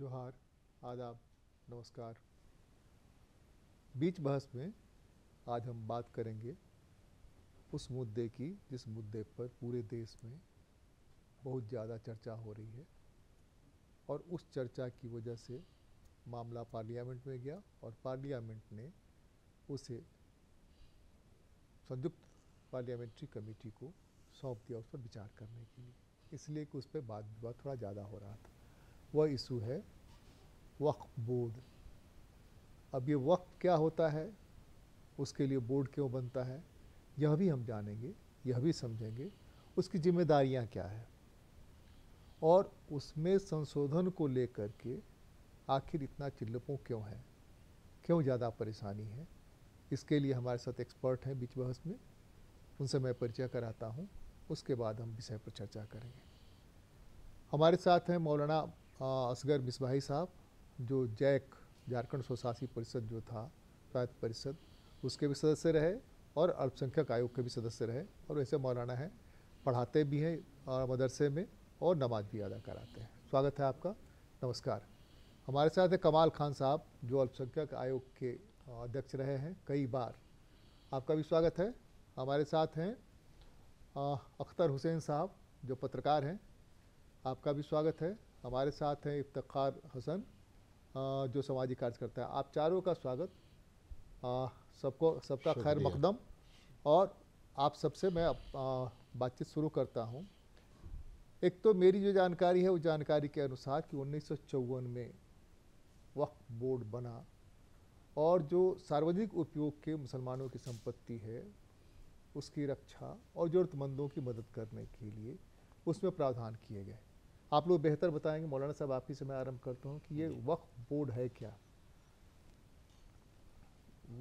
जोहार आदाब नमस्कार बीच बहस में आज हम बात करेंगे उस मुद्दे की जिस मुद्दे पर पूरे देश में बहुत ज़्यादा चर्चा हो रही है और उस चर्चा की वजह से मामला पार्लियामेंट में गया और पार्लियामेंट ने उसे संयुक्त पार्लियामेंट्री कमेटी को सौंप दिया उस पर विचार करने के लिए इसलिए कि उस पर बात विवाद थोड़ा ज़्यादा हो रहा था वह इशू है वक्फ बोर्ड अब ये वक्त क्या होता है उसके लिए बोर्ड क्यों बनता है यह भी हम जानेंगे यह भी समझेंगे उसकी जिम्मेदारियां क्या है और उसमें संशोधन को लेकर के आखिर इतना चिल्लपों क्यों है क्यों ज़्यादा परेशानी है इसके लिए हमारे साथ एक्सपर्ट हैं बीच बहस में उनसे मैं परिचय कराता हूँ उसके बाद हम विषय पर चर्चा करेंगे हमारे साथ हैं मौलाना असगर मिसबाही साहब जो जैक झारखंड स्वशासी परिषद जो था स्वायत्त परिषद उसके भी सदस्य रहे और अल्पसंख्यक आयोग के भी सदस्य रहे और वैसे मौलाना हैं पढ़ाते भी हैं मदरसे में और नमाज भी अदा कराते हैं स्वागत है आपका नमस्कार हमारे साथ है कमाल खान साहब जो अल्पसंख्यक आयोग के अध्यक्ष रहे हैं कई बार आपका भी स्वागत है हमारे साथ हैं अख्तर हुसैन साहब जो पत्रकार हैं आपका भी स्वागत है हमारे साथ हैं इफ्तार हसन जो समाजी कार्य करता है आप चारों का स्वागत सबको सबका खैर मकदम और आप सबसे मैं बातचीत शुरू करता हूँ एक तो मेरी जो जानकारी है उस जानकारी के अनुसार कि उन्नीस में वक्फ बोर्ड बना और जो सार्वजनिक उपयोग के मुसलमानों की संपत्ति है उसकी रक्षा और ज़रूरतमंदों की मदद करने के लिए उसमें प्रावधान किए गए आप लोग बेहतर बताएंगे मौलाना साहब आपकी से मैं आरम्भ करता हूँ कि ये वक्फ बोर्ड है क्या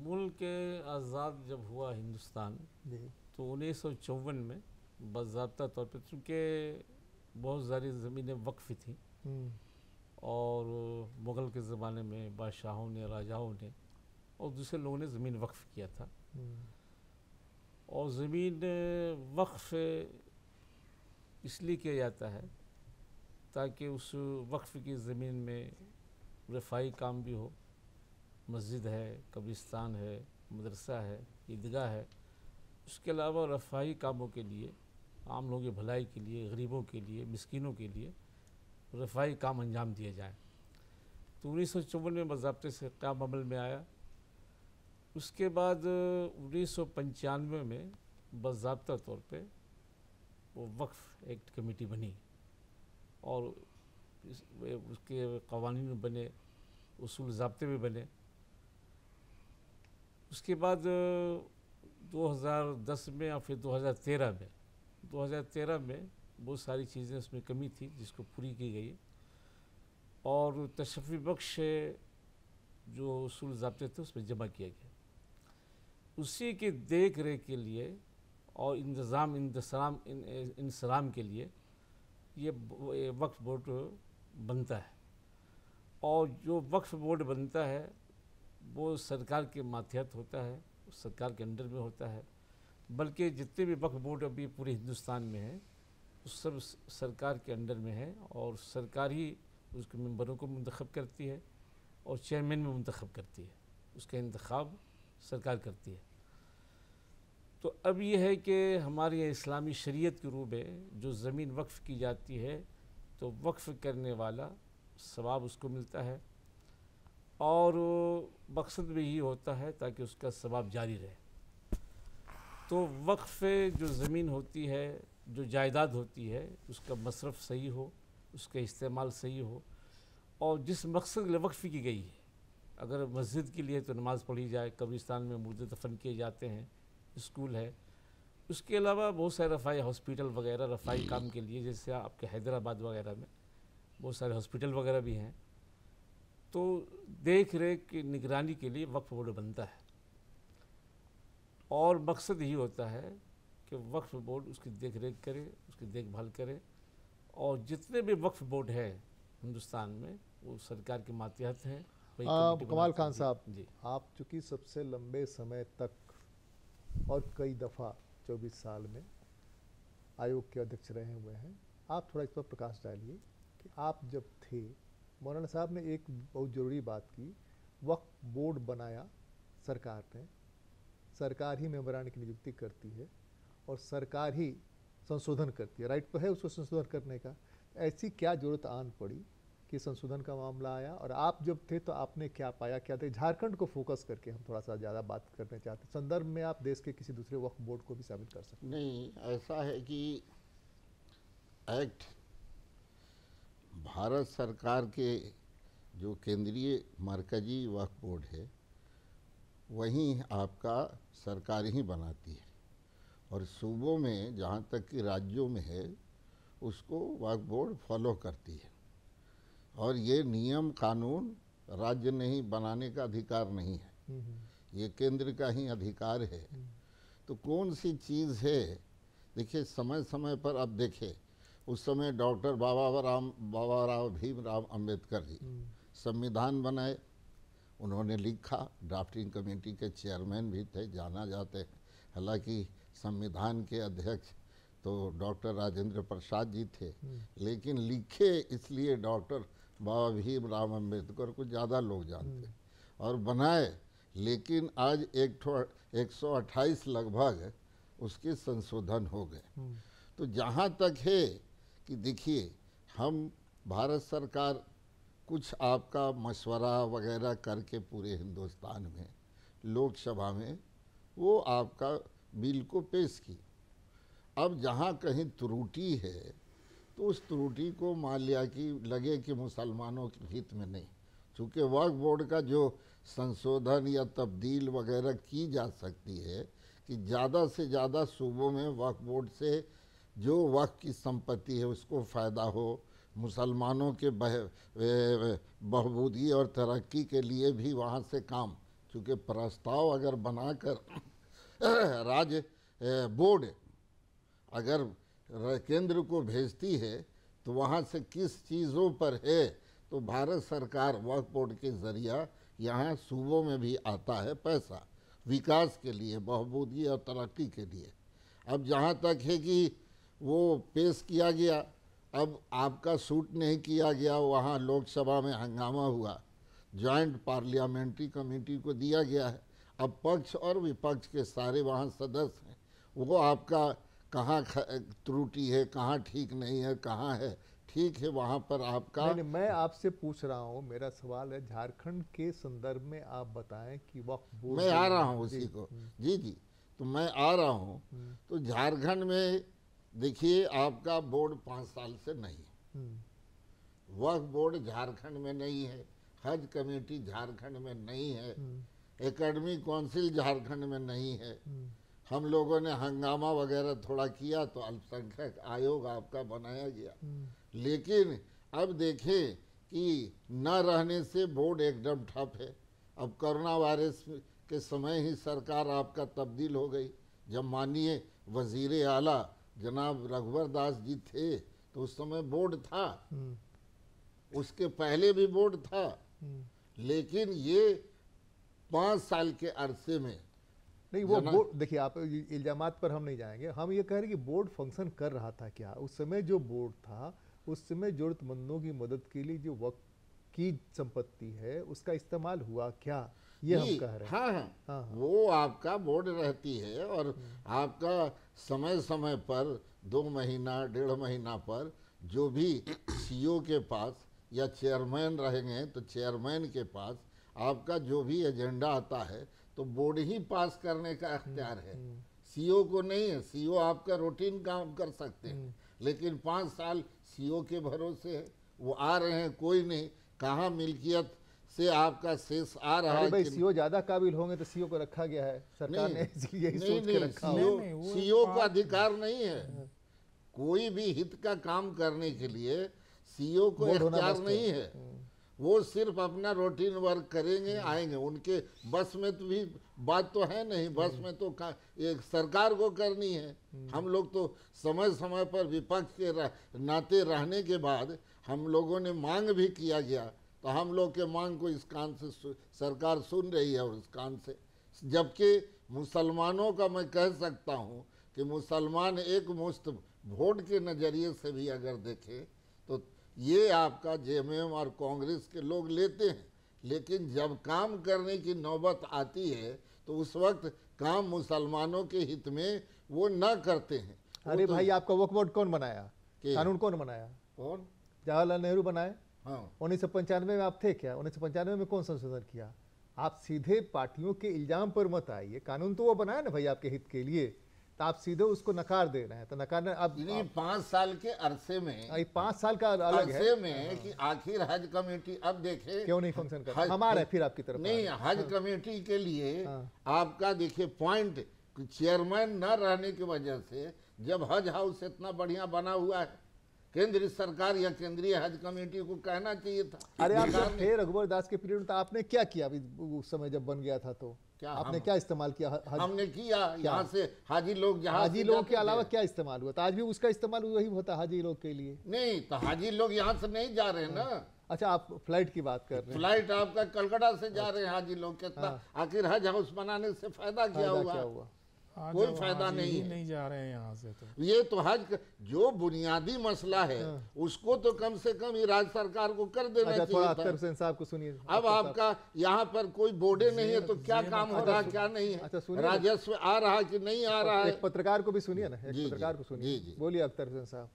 मुल्क आज़ाद जब हुआ हिंदुस्तान तो उन्नीस सौ चौवन में बाबा तौर पर चूँकि बहुत सारी ज़मीनें वक्फ़ी थी हम्म। और मुग़ल के ज़माने में बादशाहों ने राजाओं ने और दूसरे लोगों ने ज़मीन वक्फ़ किया था हम्म। और ज़मीन वक्फ़ इसलिए किया जाता है ताकि उस वक्फ की ज़मीन में रफाई काम भी हो मस्जिद है कब्रिस्तान है मदरसा है ईदगाह है उसके अलावा रफाही कामों के लिए आम लोगों की भलाई के लिए गरीबों के लिए मस्किनों के लिए रफाही काम अंजाम दिए जाए तो उन्नीस सौ चौवन में बाबे से क्या अमल में आया उसके बाद उन्नीस सौ पंचानवे में बाबा तौर पर वो वक्फ़ एक्ट कमेटी बनी और इस उसके कवानीन बने उसूल ज़बते भी बने उसके बाद 2010 में या फिर 2013 में 2013 में बहुत सारी चीज़ें उसमें कमी थी जिसको पूरी की गई और तशफ़ी बख्श जो उसूल ज़बते थे उसमें जमा किया गया उसी के देख रेख के लिए और इंतज़ाम इंतसराम इंसराम के लिए ये वक्फ बोर्ड बनता है और जो वक्फ बोर्ड बनता है वो सरकार के माथियत होता है सरकार के अंडर में होता है बल्कि जितने भी वक्फ बोर्ड अभी पूरे हिंदुस्तान में हैं उस सब सरकार के अंडर में है और सरकार ही उसके मेंबरों को मंतखब करती है और चेयरमैन में मंतखब करती है उसका इंतखब सरकार करती है तो अब यह है कि हमारे यहाँ इस्लामी शरीयत के रूप है जो ज़मीन वक्फ़ की जाती है तो वक्फ़ करने वाला सवाब उसको मिलता है और मकसद भी यही होता है ताकि उसका सवाब जारी रहे तो वक्फ़ जो ज़मीन होती है जो जायदाद होती है उसका मसरफ़ सही हो उसका इस्तेमाल सही हो और जिस मकसद के लिए वक्फ़ की गई है अगर मस्जिद के लिए तो नमाज़ पढ़ी जाए कब्रिस्तान में मुर्दे दफन किए जाते हैं स्कूल है उसके अलावा बहुत सारे रफाई हॉस्पिटल वगैरह रफाई काम के लिए जैसे आपके हैदराबाद वगैरह में बहुत सारे हॉस्पिटल वगैरह भी हैं तो देख रेख की निगरानी के लिए वक्फ बोर्ड बनता है और मकसद यही होता है कि वक्फ बोर्ड उसकी देख रेख करे उसकी देखभाल करे और जितने भी वक्फ बोर्ड है हिंदुस्तान में वो सरकार के मातहत हैं कमाल खान साहब जी आप चूँकि सबसे लंबे समय तक और कई दफ़ा चौबीस साल में आयोग के अध्यक्ष रहे हुए हैं आप थोड़ा इस पर प्रकाश डालिए कि आप जब थे मौलाना साहब ने एक बहुत ज़रूरी बात की वक्त बोर्ड बनाया सरकार ने सरकार ही मेम्बरान की नियुक्ति करती है और सरकार ही संशोधन करती है राइट तो है उसको संशोधन करने का ऐसी क्या ज़रूरत आन पड़ी कि संशोधन का मामला आया और आप जब थे तो आपने क्या पाया क्या थे झारखंड को फोकस करके हम थोड़ा सा ज़्यादा बात करना चाहते संदर्भ में आप देश के किसी दूसरे वक्फ बोर्ड को भी शामिल कर सकते नहीं ऐसा है कि एक्ट भारत सरकार के जो केंद्रीय मरकजी वक्फ बोर्ड है वहीं आपका सरकार ही बनाती है और सूबों में जहाँ तक कि राज्यों में है उसको वक्फ बोर्ड फॉलो करती है और ये नियम कानून राज्य नहीं बनाने का अधिकार नहीं है हम्म, हम्म। ये केंद्र का ही अधिकार है हम्म। तो कौन सी चीज़ है देखिए समय समय पर अब देखे उस समय डॉक्टर बाबा राम बाबा राव भीम राव अम्बेडकर जी संविधान बनाए उन्होंने लिखा ड्राफ्टिंग कमेटी के चेयरमैन भी थे जाना जाते हालांकि संविधान के अध्यक्ष तो डॉक्टर राजेंद्र प्रसाद जी थे लेकिन लिखे इसलिए डॉक्टर बाबा भीम राम अम्बेडकर को ज़्यादा लोग जानते हैं और बनाए लेकिन आज एक एक सौ अट्ठाईस लगभग उसके संशोधन हो गए हम्म। तो जहाँ तक है कि देखिए हम भारत सरकार कुछ आपका मशवरा वगैरह करके पूरे हिंदुस्तान में लोकसभा में वो आपका बिल को पेश की अब जहाँ कहीं त्रुटि है तो उस त्रुटि को मान लिया कि लगे कि मुसलमानों के हित में नहीं चूँकि वक्फ बोर्ड का जो संशोधन या तब्दील वगैरह की जा सकती है कि ज़्यादा से ज़्यादा सूबों में वक्फ बोर्ड से जो वक्त की संपत्ति है उसको फ़ायदा हो मुसलमानों के बह बहबूदी और तरक्की के लिए भी वहाँ से काम चूँकि प्रस्ताव अगर बनाकर राज्य बोर्ड अगर केंद्र को भेजती है तो वहाँ से किस चीज़ों पर है तो भारत सरकार वक्फ बोर्ड के ज़रिया यहाँ सूबों में भी आता है पैसा विकास के लिए बहबूदगी और तरक्की के लिए अब जहाँ तक है कि वो पेश किया गया अब आपका सूट नहीं किया गया वहाँ लोकसभा में हंगामा हुआ जॉइंट पार्लियामेंट्री कमेटी को दिया गया है अब पक्ष और विपक्ष के सारे वहाँ सदस्य हैं वो आपका कहाँ त्रुटि है कहाँ ठीक नहीं है कहाँ है ठीक है वहाँ पर आपका नहीं, नहीं, मैं आपसे पूछ रहा हूँ मेरा सवाल है झारखंड के संदर्भ में आप बताएं कि वक्त मैं आ रहा हूँ उसी को हम्म। जी जी तो मैं आ रहा हूँ हम्म। तो झारखंड में देखिए आपका बोर्ड पाँच साल से नहीं है हम्म। वक्फ बोर्ड झारखंड में नहीं है हज कमेटी झारखंड में नहीं है एकेडमी काउंसिल झारखंड में नहीं है हम लोगों ने हंगामा वगैरह थोड़ा किया तो अल्पसंख्यक आयोग आपका बनाया गया हम्म। लेकिन अब देखें कि न रहने से बोर्ड एकदम ठप है अब कोरोना वायरस के समय ही सरकार आपका तब्दील हो गई जब माननीय वजीर आला जनाब रघुवर दास जी थे तो उस समय बोर्ड था हम्म। उसके पहले भी बोर्ड था हम्म। लेकिन ये पाँच साल के अरसे में नहीं वो बोर्ड देखिए आप इल्जाम पर हम नहीं जाएंगे हम ये कह रहे कि बोर्ड फंक्शन कर रहा था क्या उस समय जो बोर्ड था उस समय जरूरतमंदों की मदद के लिए जो वक्त की संपत्ति है उसका इस्तेमाल हुआ क्या ये हम कह रहे हैं हाँ, हाँ, हाँ, हाँ, वो आपका बोर्ड रहती है और हम्म। आपका समय समय पर दो महीना डेढ़ महीना पर जो भी सीईओ के पास या चेयरमैन रहेंगे तो चेयरमैन के पास आपका जो भी एजेंडा आता है तो बोर्ड ही पास करने का अख्तियार हम्म, है हम्म। सीओ को नहीं है सीओ आपका रूटीन काम कर सकते हैं हम्म। लेकिन पाँच साल सीओ के भरोसे है वो आ रहे हैं कोई नहीं कहाँ मिल्कियत से आपका शेष आ रहा है भाई सीओ ज्यादा काबिल होंगे तो सीओ को रखा गया है सरकार ने यही सोच के रखा सीओ सीओ का अधिकार नहीं है हाँ। कोई भी हित का काम करने के लिए सीओ को अधिकार नहीं है वो सिर्फ अपना रूटीन वर्क करेंगे हम्म। आएंगे उनके बस में तो भी बात तो है नहीं बस हम्म। में तो एक सरकार को करनी है हम्म। हम लोग तो समय समय पर विपक्ष के रह, नाते रहने के बाद हम लोगों ने मांग भी किया गया तो हम लोग के मांग को इस कान से सरकार सुन रही है और इस कान से जबकि मुसलमानों का मैं कह सकता हूँ कि मुसलमान एक मुश्त वोट के नज़रिए से भी अगर देखें तो ये आपका जेएमएम और कांग्रेस के लोग लेते हैं लेकिन जब काम करने की नौबत आती है तो उस वक्त काम मुसलमानों के हित में वो न करते हैं अरे तो भाई आपका वक्फ बोर्ड कौन बनाया कानून कौन बनाया कौन जवाहरलाल नेहरू बनाए हाँ उन्नीस सौ पंचानवे में आप थे क्या उन्नीस सौ पंचानवे में कौन संशोधन किया आप सीधे पार्टियों के इल्जाम पर मत आइए कानून तो वो बनाया ना भाई आपके हित के लिए तो आप सीधे उसको नकार दे रहे हैं तो नकार अब नहीं पांच साल के अरसे में हाँ, पांच साल का अलग अरसे है में हाँ। कि आखिर हज कम्युनिटी अब देखे क्यों नहीं फंक्शन कर हमारा फिर आपकी तरफ नहीं हज हाँ। कम्युनिटी के लिए आपका देखिए पॉइंट चेयरमैन न रहने की वजह से जब हज हाउस इतना बढ़िया बना हुआ है केंद्र सरकार या केंद्रीय हज कमेटी को कहना चाहिए था अरे आप थे रघुवर दास के पीरियड में तो आपने क्या किया उस समय जब बन गया था तो क्या आपने हम, क्या इस्तेमाल किया हज, हमने किया यहाँ से हाजी लोग यहाँ हाजी लोग के अलावा क्या इस्तेमाल हुआ था तो आज भी उसका इस्तेमाल वही होता हाजी लोग के लिए नहीं तो हाजी लोग यहाँ से नहीं जा रहे हैं ना हाँ। अच्छा आप फ्लाइट की बात कर रहे हैं फ्लाइट आपका कलकत्ता से जा अच्छा। रहे हैं हाजी लोग के हाँ। आखिर हज हाउस बनाने से फायदा क्या हुआ कोई फायदा नहीं है नहीं जा रहे हैं यहाँ से तो ये तो हज जो बुनियादी मसला है हाँ। उसको तो कम से कम ये राज्य सरकार को कर देना अच्छा, चाहिए साहब को सुनिए अब आपका यहाँ पर कोई बोर्डे नहीं है तो क्या काम हो रहा तो क्या नहीं है अच्छा, राजस्व आ रहा कि नहीं आ रहा है पत्रकार को भी सुनिए ना पत्रकार को सुनिए बोलिए अख्तर हुसैन साहब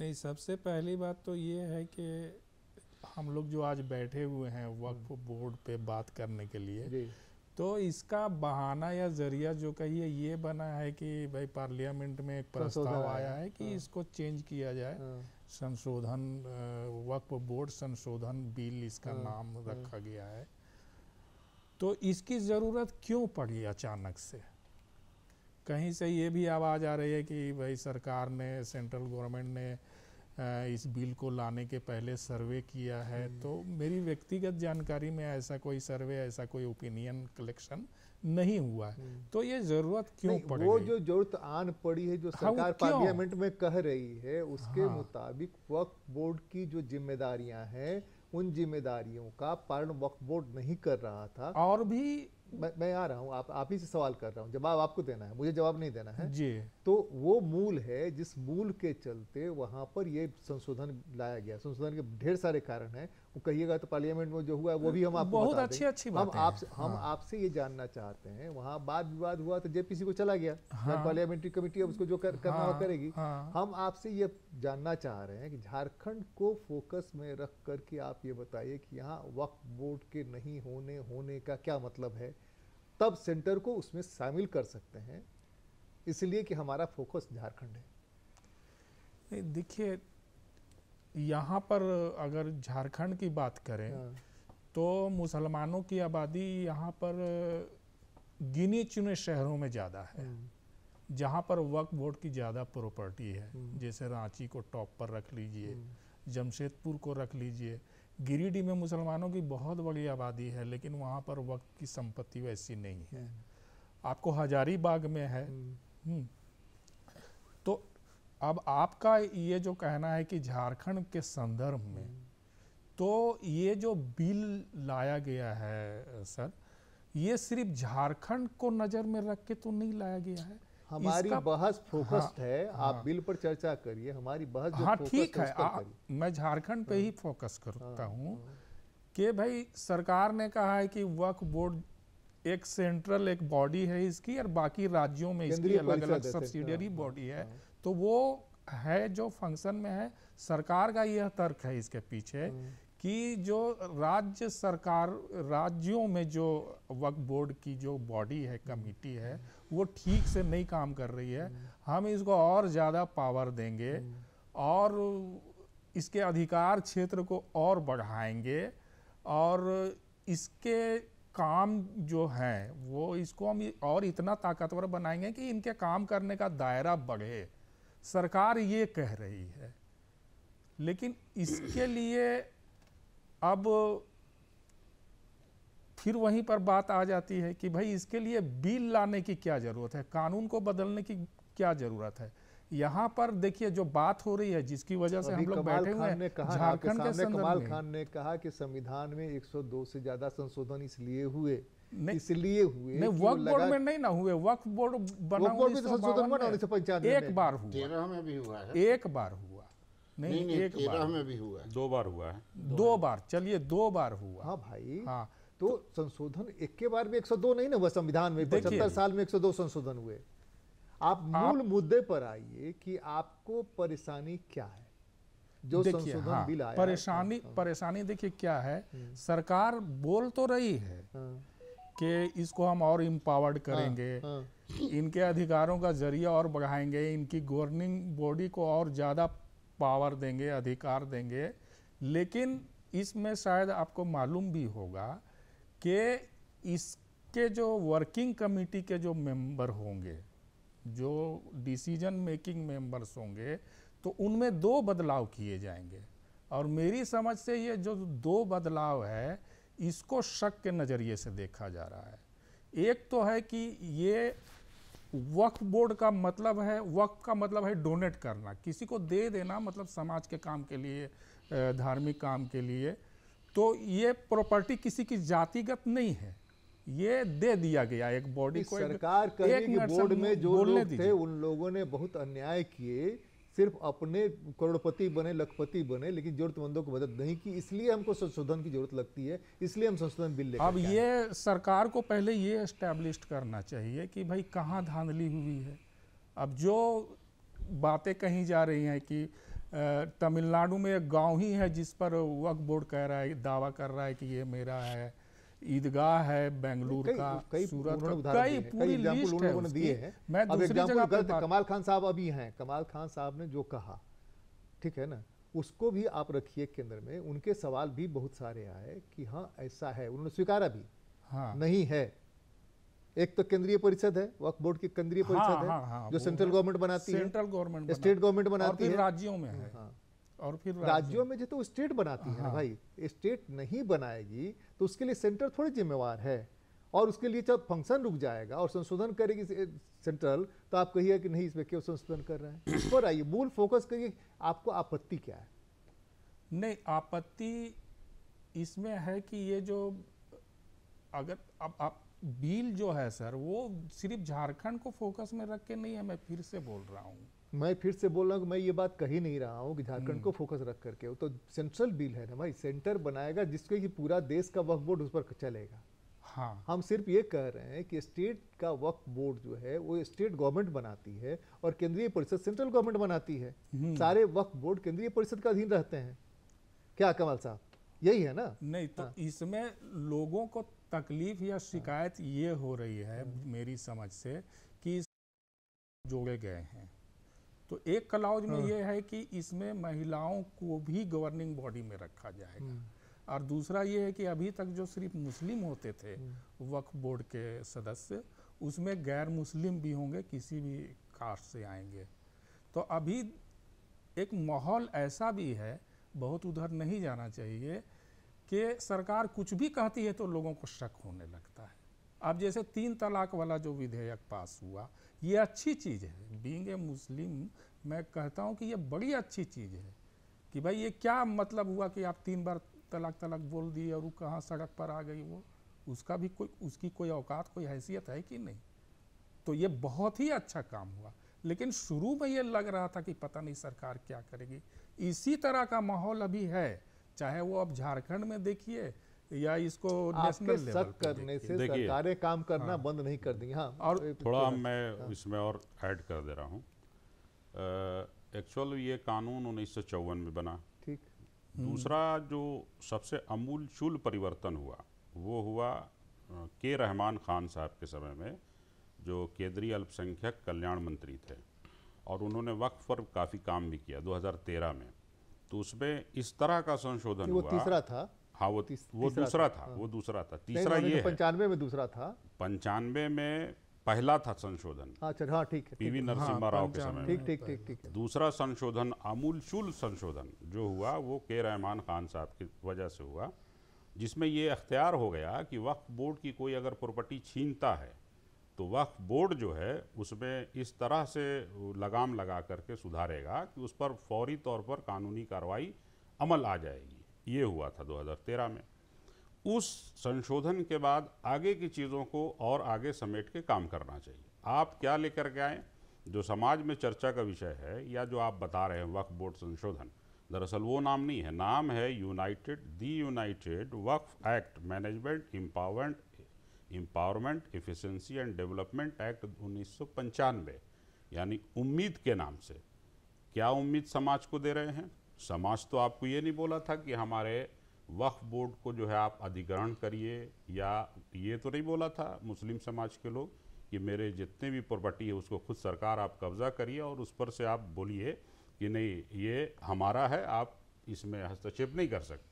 नहीं सबसे पहली बात तो ये है कि हम लोग जो आज बैठे हुए हैं वक्फ हम्म। बोर्ड पे बात करने के लिए तो इसका बहाना या जरिया जो कहिए ये बना है कि भाई पार्लियामेंट में एक प्रस्ताव आया है कि हाँ। इसको चेंज किया जाए हाँ। संशोधन वक्फ बोर्ड संशोधन बिल इसका हाँ। नाम रखा गया है तो इसकी ज़रूरत क्यों पड़ी अचानक से कहीं से ये भी आवाज़ आ रही है कि भाई सरकार ने सेंट्रल गवर्नमेंट ने इस बिल को लाने के पहले सर्वे किया है हम्म। तो मेरी व्यक्तिगत जानकारी में ऐसा कोई सर्वे ऐसा कोई ओपिनियन कलेक्शन नहीं हुआ है हम्म। तो ये जरूरत क्यों पड़ी वो जो जरूरत आन पड़ी है जो हाँ, सरकार पार्लियामेंट में कह रही है उसके हाँ। मुताबिक वक्त बोर्ड की जो जिम्मेदारियां हैं उन जिम्मेदारियों का पालन वक्त बोर्ड नहीं कर रहा था और भी मैं मैं आ रहा हूँ आप आप ही से सवाल कर रहा हूँ जवाब आपको देना है मुझे जवाब नहीं देना है जी तो वो मूल है जिस मूल के चलते वहाँ पर ये संशोधन लाया गया संशोधन के ढेर सारे कारण हैं कहिएगा तो पार्लियामेंट में जो हुआ है वो भी हम आपको बहुत अच्छी अच्छी बात हम आपसे हम हाँ। आपसे ये जानना चाहते हैं वहाँ बाद विवाद हुआ तो जेपीसी को चला गया हाँ। पार्लियामेंट्री कमेटी अब उसको जो कर, करना हाँ। करेगी हाँ। हम आपसे ये जानना चाह रहे हैं कि झारखंड को फोकस में रख करके आप ये बताइए कि यहाँ वक्फ बोर्ड के नहीं होने होने का क्या मतलब है तब सेंटर को उसमें शामिल कर सकते हैं इसलिए कि हमारा फोकस झारखंड है देखिए यहाँ पर अगर झारखंड की बात करें हाँ। तो मुसलमानों की आबादी यहाँ पर गिने चुने शहरों में ज़्यादा है हाँ। जहाँ पर वक्फ बोर्ड की ज़्यादा प्रॉपर्टी है हाँ। जैसे रांची को टॉप पर रख लीजिए जमशेदपुर को रख लीजिए गिरिडीह में मुसलमानों की बहुत बड़ी आबादी है लेकिन वहाँ पर वक्त की संपत्ति वैसी नहीं है आपको हजारीबाग में है हम्म, तो अब आपका ये जो कहना है कि झारखंड के संदर्भ में तो ये जो बिल लाया गया है सर ये सिर्फ झारखंड को नज़र में रख के तो नहीं लाया गया है हमारी बहस हाँ, फोकस्ड हाँ, है आप हाँ, बिल पर चर्चा करिए हमारी बहस हाँ ठीक है आ, मैं झारखंड पे ही हाँ। फोकस करता हाँ, हूँ कि भाई सरकार ने कहा है कि वक्फ बोर्ड एक सेंट्रल एक बॉडी है इसकी और बाकी राज्यों में इसकी अलग अलग सब्सिडरी बॉडी है तो वो है जो फंक्शन में है सरकार का यह तर्क है इसके पीछे हम्म। कि जो राज्य सरकार राज्यों में जो वक्फ बोर्ड की जो बॉडी है कमेटी हम्म। है वो ठीक से नहीं काम कर रही है हम्म। हम इसको और ज़्यादा पावर देंगे और इसके अधिकार क्षेत्र को और बढ़ाएंगे और इसके काम जो हैं वो इसको हम और इतना ताकतवर बनाएंगे कि इनके काम करने का दायरा बढ़े सरकार ये कह रही है लेकिन इसके लिए अब फिर वहीं पर बात आ जाती है कि भाई इसके लिए बिल लाने की क्या ज़रूरत है कानून को बदलने की क्या ज़रूरत है यहाँ पर देखिए जो बात हो रही है जिसकी वजह से हम लोग बैठे हुए हैं झारखंड के कमाल खान ने कहा कि संविधान में 102 से ज़्यादा संशोधन इसलिए हुए इसलिए हुए नहीं वर्क बोर्ड में नहीं ना हुए वर्क बोर्ड बना वर्क बोर्ड भी एक बार हुआ तेरह में भी हुआ है एक बार हुआ नहीं, एक बार में भी हुआ है दो बार हुआ है दो, बार चलिए दो बार हुआ हाँ भाई हाँ तो, संशोधन एक के बार में 102 नहीं ना हुआ संविधान में पचहत्तर साल में 102 संशोधन हुए आप मूल मुद्दे पर आइए कि आपको परेशानी क्या है जो देखिए हाँ, परेशानी हाँ। परेशानी देखिए क्या है हम्म। सरकार बोल तो रही है हाँ। कि इसको हम और इम्पावर्ड हाँ, करेंगे हाँ। इनके अधिकारों का जरिया और बढ़ाएंगे इनकी गवर्निंग बॉडी को और ज़्यादा पावर देंगे अधिकार देंगे लेकिन इसमें शायद आपको मालूम भी होगा कि इसके जो वर्किंग कमेटी के जो मेंबर होंगे जो डिसीजन मेकिंग मेंबर्स होंगे तो उनमें दो बदलाव किए जाएंगे और मेरी समझ से ये जो दो बदलाव है इसको शक के नज़रिए से देखा जा रहा है एक तो है कि ये वक्फ बोर्ड का मतलब है वक्फ का मतलब है डोनेट करना किसी को दे देना मतलब समाज के काम के लिए धार्मिक काम के लिए तो ये प्रॉपर्टी किसी की जातिगत नहीं है ये दे दिया गया एक बॉडी को सरकार एक, एक बोर्ड में जो लोग थे उन लोगों ने बहुत अन्याय किए सिर्फ अपने करोड़पति बने लखपति बने लेकिन जरूरतमंदों को मदद नहीं की इसलिए हमको संशोधन की जरूरत लगती है इसलिए हम संशोधन बिल अब ये सरकार को पहले ये एस्टेब्लिश करना चाहिए कि भाई कहाँ धांधली हुई है अब जो बातें कही जा रही हैं कि तमिलनाडु में एक गांव ही है जिस पर वक्फ बोर्ड कह रहा है दावा कर रहा है कि ये मेरा है ईदगाह है बेंगलुरु का कई सूरत तो कई पूरी लिस्ट है उन्होंने दिए हैं मैं अब एग्जाम्पल गलत कमाल खान साहब अभी हैं कमाल खान साहब ने जो कहा ठीक है ना उसको भी आप रखिए केंद्र में उनके सवाल भी बहुत सारे आए कि हाँ ऐसा है उन्होंने स्वीकारा भी हाँ नहीं है एक तो केंद्रीय परिषद है वक्फ बोर्ड की केंद्रीय हाँ, परिषद हाँ, है हाँ, हाँ, जो सेंट्रल गवर्नमेंट बनाती है सेंट्रल गवर्नमेंट स्टेट गवर्नमेंट बनाती है राज्यों में है हाँ, और फिर राज्यों में जो तो स्टेट बनाती है हाँ। भाई स्टेट नहीं बनाएगी तो उसके लिए सेंटर थोड़ी जिम्मेवार है और उसके लिए जब फंक्शन रुक जाएगा और संशोधन करेगी सेंट्रल तो आप कहिए कि नहीं इसमें क्यों संशोधन कर रहे हैं इस पर आइए मूल फोकस करिए आपको आपत्ति क्या है नहीं आपत्ति इसमें है कि ये जो अगर आप, आप बिल जो है सर वो सिर्फ झारखंड को फोकस में रख के नहीं है मैं फिर से बोल रहा हूँ मैं फिर से बोल रहा हूँ मैं ये बात कही नहीं रहा हूँ कि झारखंड हम्म। को फोकस रख करके तो सेंट्रल बिल है ना भाई सेंटर बनाएगा जिसके कि पूरा देश का वक्फ बोर्ड उस पर चलेगा हाँ हम सिर्फ ये कह रहे हैं कि स्टेट का वक्फ बोर्ड जो है वो स्टेट गवर्नमेंट बनाती है और केंद्रीय परिषद सेंट्रल गवर्नमेंट बनाती है हम्म। सारे वक्फ बोर्ड केंद्रीय परिषद का अधीन रहते हैं क्या कमल साहब यही है ना नहीं तो हाँ। इसमें लोगों को तकलीफ या हाँ। शिकायत ये हो रही है हम्म। मेरी समझ से कि जोड़े गए हैं तो एक क्लाउज में हाँ। यह है कि इसमें महिलाओं को भी गवर्निंग बॉडी में रखा जाएगा हम्म। और दूसरा ये है कि अभी तक जो सिर्फ मुस्लिम होते थे हम्म। वक्फ बोर्ड के सदस्य उसमें गैर मुस्लिम भी होंगे किसी भी कास्ट से आएंगे तो अभी एक माहौल ऐसा भी है बहुत उधर नहीं जाना चाहिए कि सरकार कुछ भी कहती है तो लोगों को शक होने लगता है अब जैसे तीन तलाक वाला जो विधेयक पास हुआ ये अच्छी चीज़ है बींग ए मुस्लिम मैं कहता हूँ कि ये बड़ी अच्छी चीज़ है कि भाई ये क्या मतलब हुआ कि आप तीन बार तलाक तलाक बोल दिए और वो कहाँ सड़क पर आ गई वो उसका भी कोई उसकी कोई औकात कोई हैसियत है कि नहीं तो ये बहुत ही अच्छा काम हुआ लेकिन शुरू में ये लग रहा था कि पता नहीं सरकार क्या करेगी इसी तरह का माहौल अभी है चाहे वो अब झारखंड में देखिए या इसको नेशनल लेवल करने से सरकारें काम करना हाँ, बंद नहीं कर दी हाँ और तो तो थोड़ा मैं हाँ, इसमें और ऐड कर दे रहा हूँ एक्चुअल ये कानून उन्नीस में बना ठीक दूसरा जो सबसे अमूलचूल परिवर्तन हुआ वो हुआ के रहमान खान साहब के समय में जो केंद्रीय अल्पसंख्यक कल्याण मंत्री थे और उन्होंने वक्त पर काफ़ी काम भी किया 2013 में तो उसमें इस तरह का संशोधन हुआ तीसरा था हाँ वो तीस वो दूसरा था, था हाँ। वो दूसरा था तीसरा ये पंचानवे में दूसरा था पंचानवे में पहला था संशोधन अच्छा हाँ ठीक है पीवी नरसिम्हा हाँ, राव के समय ठीक ठीक ठीक ठीक दूसरा संशोधन अमूलचूल संशोधन जो हुआ वो के रहमान खान साहब की वजह से हुआ जिसमें ये अख्तियार हो गया कि वक्फ बोर्ड की कोई अगर प्रॉपर्टी छीनता है तो वक्फ बोर्ड जो है उसमें इस तरह से लगाम लगा करके सुधारेगा कि उस पर फौरी तौर पर कानूनी कार्रवाई अमल आ जाएगी ये हुआ था 2013 में उस संशोधन के बाद आगे की चीज़ों को और आगे समेट के काम करना चाहिए आप क्या लेकर के आए जो समाज में चर्चा का विषय है या जो आप बता रहे हैं वक्फ बोर्ड संशोधन दरअसल वो नाम नहीं है नाम है united the united Waqf act management empowerment empowerment efficiency and development act उन्नीस यानी उम्मीद के नाम से क्या उम्मीद समाज को दे रहे हैं समाज तो आपको ये नहीं बोला था कि हमारे वक्फ बोर्ड को जो है आप अधिग्रहण करिए या ये तो नहीं बोला था मुस्लिम समाज के लोग कि मेरे जितने भी प्रॉपर्टी है उसको खुद सरकार आप कब्ज़ा करिए और उस पर से आप बोलिए कि नहीं ये हमारा है आप इसमें हस्तक्षेप नहीं कर सकते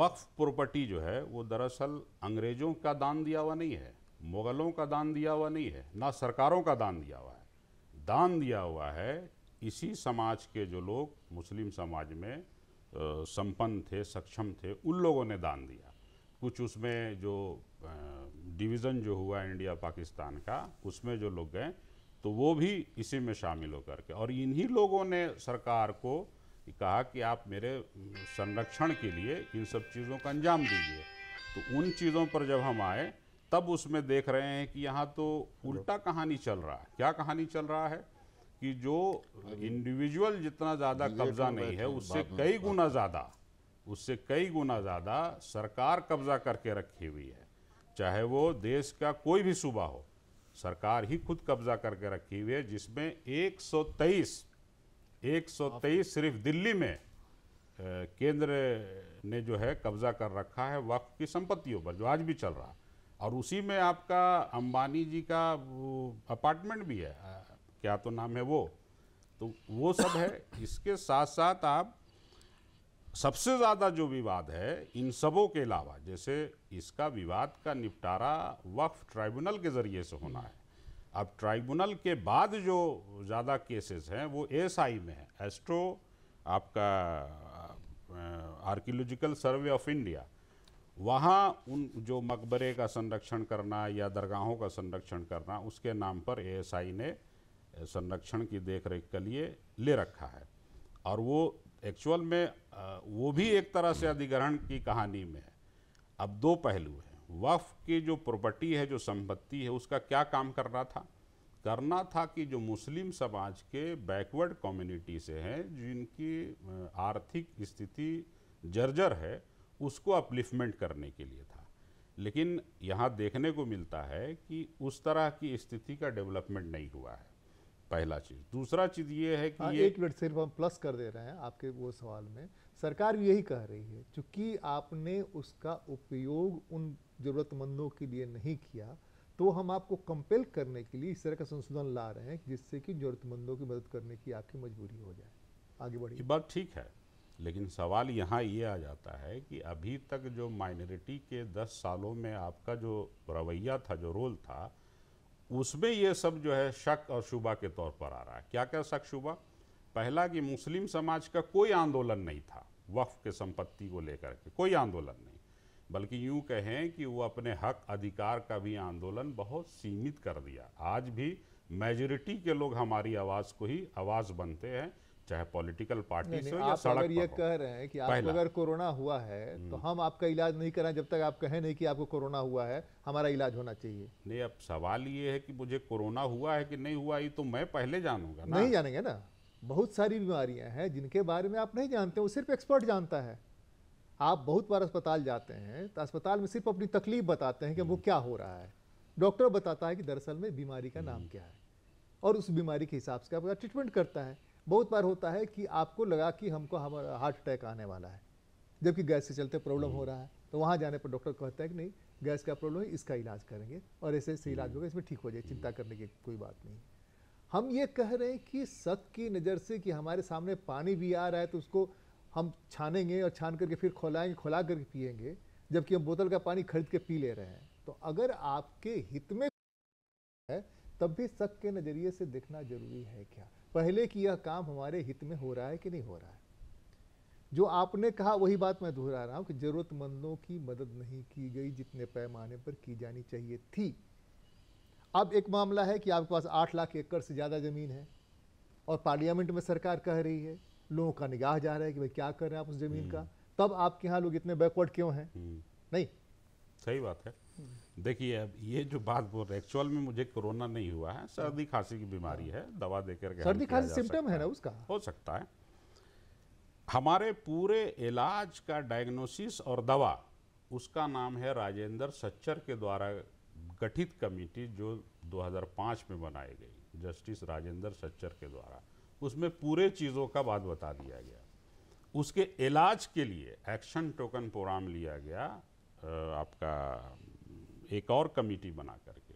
वक्फ प्रॉपर्टी जो है वो दरअसल अंग्रेज़ों का दान दिया हुआ नहीं है मुग़लों का दान दिया हुआ नहीं है ना सरकारों का दान दिया हुआ है दान दिया हुआ है इसी समाज के जो लोग मुस्लिम समाज में संपन्न थे सक्षम थे उन लोगों ने दान दिया कुछ उसमें जो डिवीज़न जो हुआ इंडिया पाकिस्तान का उसमें जो लोग गए तो वो भी इसी में शामिल होकर के और इन्हीं लोगों ने सरकार को कहा कि आप मेरे संरक्षण के लिए इन सब चीज़ों का अंजाम दीजिए तो उन चीज़ों पर जब हम आए तब उसमें देख रहे हैं कि यहाँ तो उल्टा कहानी चल रहा है क्या कहानी चल रहा है कि जो इंडिविजुअल जितना ज़्यादा कब्जा नहीं है उससे कई गुना ज़्यादा उससे कई गुना ज़्यादा सरकार कब्जा करके रखी हुई है चाहे वो देश का कोई भी सूबा हो सरकार ही खुद कब्जा करके रखी हुई है जिसमें 123 123 सिर्फ दिल्ली में केंद्र ने जो है कब्जा कर रखा है वक्त की संपत्तियों पर जो आज भी चल रहा और उसी में आपका अंबानी जी का अपार्टमेंट भी है क्या तो नाम है वो तो वो सब है इसके साथ साथ आप सबसे ज़्यादा जो विवाद है इन सबों के अलावा जैसे इसका विवाद का निपटारा वक्फ ट्राइब्यूनल के ज़रिए से होना है अब ट्राइब्यूनल के बाद जो ज़्यादा केसेस हैं वो आई में है एस्ट्रो आपका आर्कियोलॉजिकल सर्वे ऑफ इंडिया वहाँ उन जो मकबरे का संरक्षण करना या दरगाहों का संरक्षण करना उसके नाम पर एएसआई ने संरक्षण की देखरेख के लिए ले रखा है और वो एक्चुअल में वो भी एक तरह से अधिग्रहण की कहानी में है अब दो पहलू हैं वफ की जो प्रॉपर्टी है जो संपत्ति है उसका क्या काम करना था करना था कि जो मुस्लिम समाज के बैकवर्ड कम्युनिटी से हैं जिनकी आर्थिक स्थिति जर्जर है उसको अपलिफ्टमेंट करने के लिए था लेकिन यहाँ देखने को मिलता है कि उस तरह की स्थिति का डेवलपमेंट नहीं हुआ है पहला चीज़ दूसरा चीज़ ये है कि आ, हाँ, ये एक मिनट सिर्फ हम प्लस कर दे रहे हैं आपके वो सवाल में सरकार भी यही कह रही है चूंकि आपने उसका उपयोग उन ज़रूरतमंदों के लिए नहीं किया तो हम आपको कंपेल करने के लिए इस तरह का संशोधन ला रहे हैं जिससे कि ज़रूरतमंदों की मदद करने की आपकी मजबूरी हो जाए आगे बढ़िए बात ठीक है लेकिन सवाल यहाँ ये आ जाता है कि अभी तक जो माइनॉरिटी के दस सालों में आपका जो रवैया था जो रोल था उसमें ये सब जो है शक और शुबा के तौर पर आ रहा है क्या क्या शक शुबा पहला कि मुस्लिम समाज का कोई आंदोलन नहीं था वक्फ के संपत्ति को लेकर के कोई आंदोलन नहीं बल्कि यूँ कहें कि वो अपने हक अधिकार का भी आंदोलन बहुत सीमित कर दिया आज भी मेजोरिटी के लोग हमारी आवाज़ को ही आवाज़ बनते हैं चाहे पॉलिटिकल पार्टी से या सड़क अगर ये कह रहे हैं कि आप अगर कोरोना हुआ है तो हम्म। हम आपका इलाज नहीं कराएं जब तक आप कहें नहीं कि आपको कोरोना हुआ है हमारा इलाज होना चाहिए नहीं अब सवाल ये है कि मुझे कोरोना हुआ है कि नहीं हुआ ये तो मैं पहले जानूंगा नहीं जानेंगे ना बहुत सारी बीमारियां हैं जिनके बारे में आप नहीं जानते वो सिर्फ एक्सपर्ट जानता है आप बहुत बार अस्पताल जाते हैं तो अस्पताल में सिर्फ अपनी तकलीफ बताते हैं कि वो हम्म। क्या हो रहा है डॉक्टर बताता है कि दरअसल में बीमारी का नाम हम्म। क्या है और उस बीमारी के हिसाब से आपका ट्रीटमेंट करता है बहुत बार होता है कि आपको लगा कि हमको हम हार्ट अटैक आने वाला है जबकि गैस से चलते प्रॉब्लम हो हम्म। रहा है तो वहाँ जाने पर डॉक्टर कहता है कि नहीं गैस का प्रॉब्लम है इसका इलाज करेंगे और ऐसे ऐसे इलाज हम्म। होगा इसमें ठीक हो जाए चिंता करने की कोई बात नहीं हम ये कह रहे हैं कि सत की नज़र से कि हमारे सामने पानी भी आ रहा है तो उसको हम छानेंगे और छान करके फिर खोलाएंगे खोला करके पियेंगे जबकि हम बोतल का पानी खरीद के पी ले रहे हैं तो अगर आपके हित में है तब भी शक के नज़रिए से देखना जरूरी है क्या पहले कि यह काम हमारे हित में हो रहा है कि नहीं हो रहा है जो आपने कहा वही बात मैं दोहरा रहा हूँ कि ज़रूरतमंदों की मदद नहीं की गई जितने पैमाने पर की जानी चाहिए थी अब एक मामला है कि आपके पास आठ लाख एकड़ से ज़्यादा ज़मीन है और पार्लियामेंट में सरकार कह रही है लोगों का निगाह जा रहा है कि भाई क्या कर रहे हैं आप उस ज़मीन का हम्म। तब आपके यहाँ लोग इतने बैकवर्ड क्यों हैं हम्म। नहीं सही बात है देखिए अब ये जो बात बोल रहे एक्चुअल में मुझे कोरोना नहीं हुआ है सर्दी खांसी की बीमारी है दवा देकर के सर्दी खांसी सिम्टम है ना उसका हो सकता है हमारे पूरे इलाज का डायग्नोसिस और दवा उसका नाम है राजेंद्र सच्चर के द्वारा गठित कमेटी जो 2005 में बनाई गई जस्टिस राजेंद्र सच्चर के द्वारा उसमें पूरे चीज़ों का बात बता दिया गया उसके इलाज के लिए एक्शन टोकन प्रोग्राम लिया गया आपका एक और कमेटी बना करके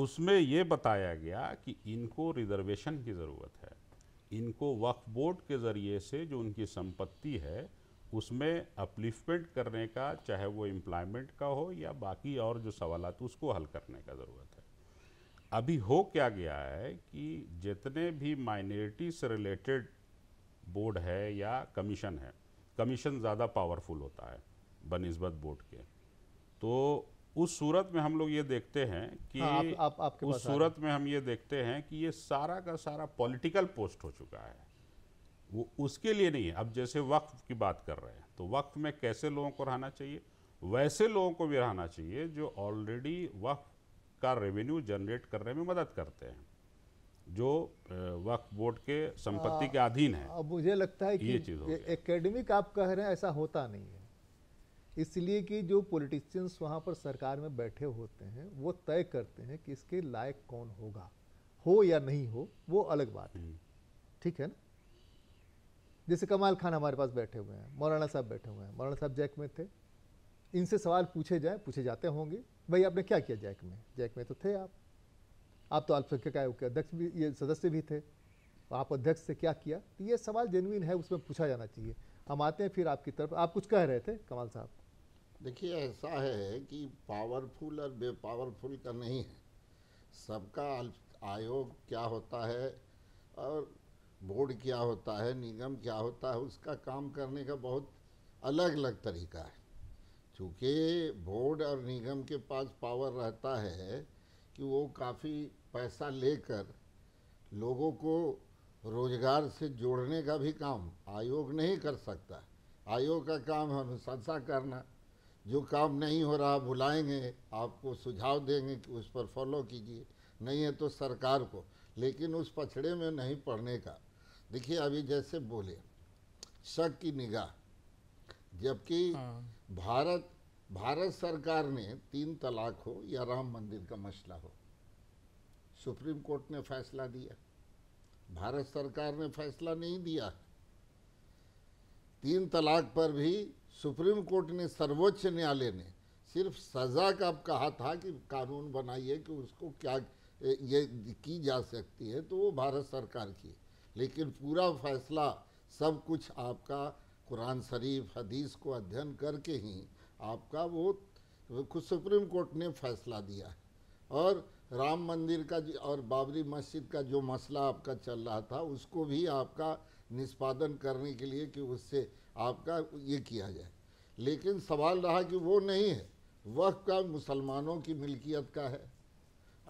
उसमें ये बताया गया कि इनको रिजर्वेशन की ज़रूरत है इनको वक्फ बोर्ड के ज़रिए से जो उनकी संपत्ति है उसमें अपलिफ्टमेंट करने का चाहे वो एम्प्लॉयमेंट का हो या बाकी और जो सवाल उसको हल करने का ज़रूरत है अभी हो क्या गया है कि जितने भी माइनॉरिटी से रिलेटेड बोर्ड है या कमीशन है कमीशन ज़्यादा पावरफुल होता है बनस्बत बोर्ड के तो उस सूरत में हम लोग ये देखते हैं कि हाँ, आप, आप, उस सूरत में हम ये देखते हैं कि ये सारा का सारा पॉलिटिकल पोस्ट हो चुका है वो उसके लिए नहीं है अब जैसे वक्फ की बात कर रहे हैं तो वक्फ में कैसे लोगों को रहना चाहिए वैसे लोगों को भी रहना चाहिए जो ऑलरेडी वक्फ का रेवेन्यू जनरेट करने में मदद करते हैं जो वक्फ बोर्ड के संपत्ति हाँ, के अधीन है अब मुझे लगता है कि ये चीज एकेडमिक आप कह रहे हैं ऐसा होता नहीं है इसलिए कि जो पॉलिटिशियंस वहाँ पर सरकार में बैठे होते हैं वो तय करते हैं कि इसके लायक कौन होगा हो या नहीं हो वो अलग बात है हम्म। ठीक है ना जैसे कमाल खान हमारे पास बैठे हुए हैं मौलाना साहब बैठे हुए हैं मौलाना साहब जैक में थे इनसे सवाल पूछे जाए पूछे जाते होंगे भाई आपने क्या किया जैक में जैक में तो थे आप आप तो अल्पसंख्यक आयोग के अध्यक्ष भी ये सदस्य भी थे आप अध्यक्ष से क्या किया तो ये सवाल जेनविन है उसमें पूछा जाना चाहिए हम आते हैं फिर आपकी तरफ आप कुछ कह रहे थे कमाल साहब देखिए ऐसा है कि पावरफुल और बेपावरफुल का नहीं है सबका आयोग क्या होता है और बोर्ड क्या होता है निगम क्या होता है उसका काम करने का बहुत अलग अलग तरीका है चूँकि बोर्ड और निगम के पास पावर रहता है कि वो काफ़ी पैसा लेकर लोगों को रोजगार से जोड़ने का भी काम आयोग नहीं कर सकता आयोग का काम अनुशंसा करना जो काम नहीं हो रहा भुलाएंगे आपको सुझाव देंगे कि उस पर फॉलो कीजिए नहीं है तो सरकार को लेकिन उस पछड़े में नहीं पड़ने का देखिए अभी जैसे बोले शक की निगाह जबकि हाँ। भारत भारत सरकार ने तीन तलाक हो या राम मंदिर का मसला हो सुप्रीम कोर्ट ने फैसला दिया भारत सरकार ने फैसला नहीं दिया तीन तलाक पर भी सुप्रीम कोर्ट ने सर्वोच्च न्यायालय ने सिर्फ सज़ा का कहा था कि कानून बनाइए कि उसको क्या ये की जा सकती है तो वो भारत सरकार की लेकिन पूरा फैसला सब कुछ आपका कुरान शरीफ हदीस को अध्ययन करके ही आपका वो खुद सुप्रीम कोर्ट ने फैसला दिया है और राम मंदिर का और बाबरी मस्जिद का जो मसला आपका चल रहा था उसको भी आपका निष्पादन करने के लिए कि उससे आपका ये किया जाए लेकिन सवाल रहा कि वो नहीं है वक्त का मुसलमानों की मिल्कियत का है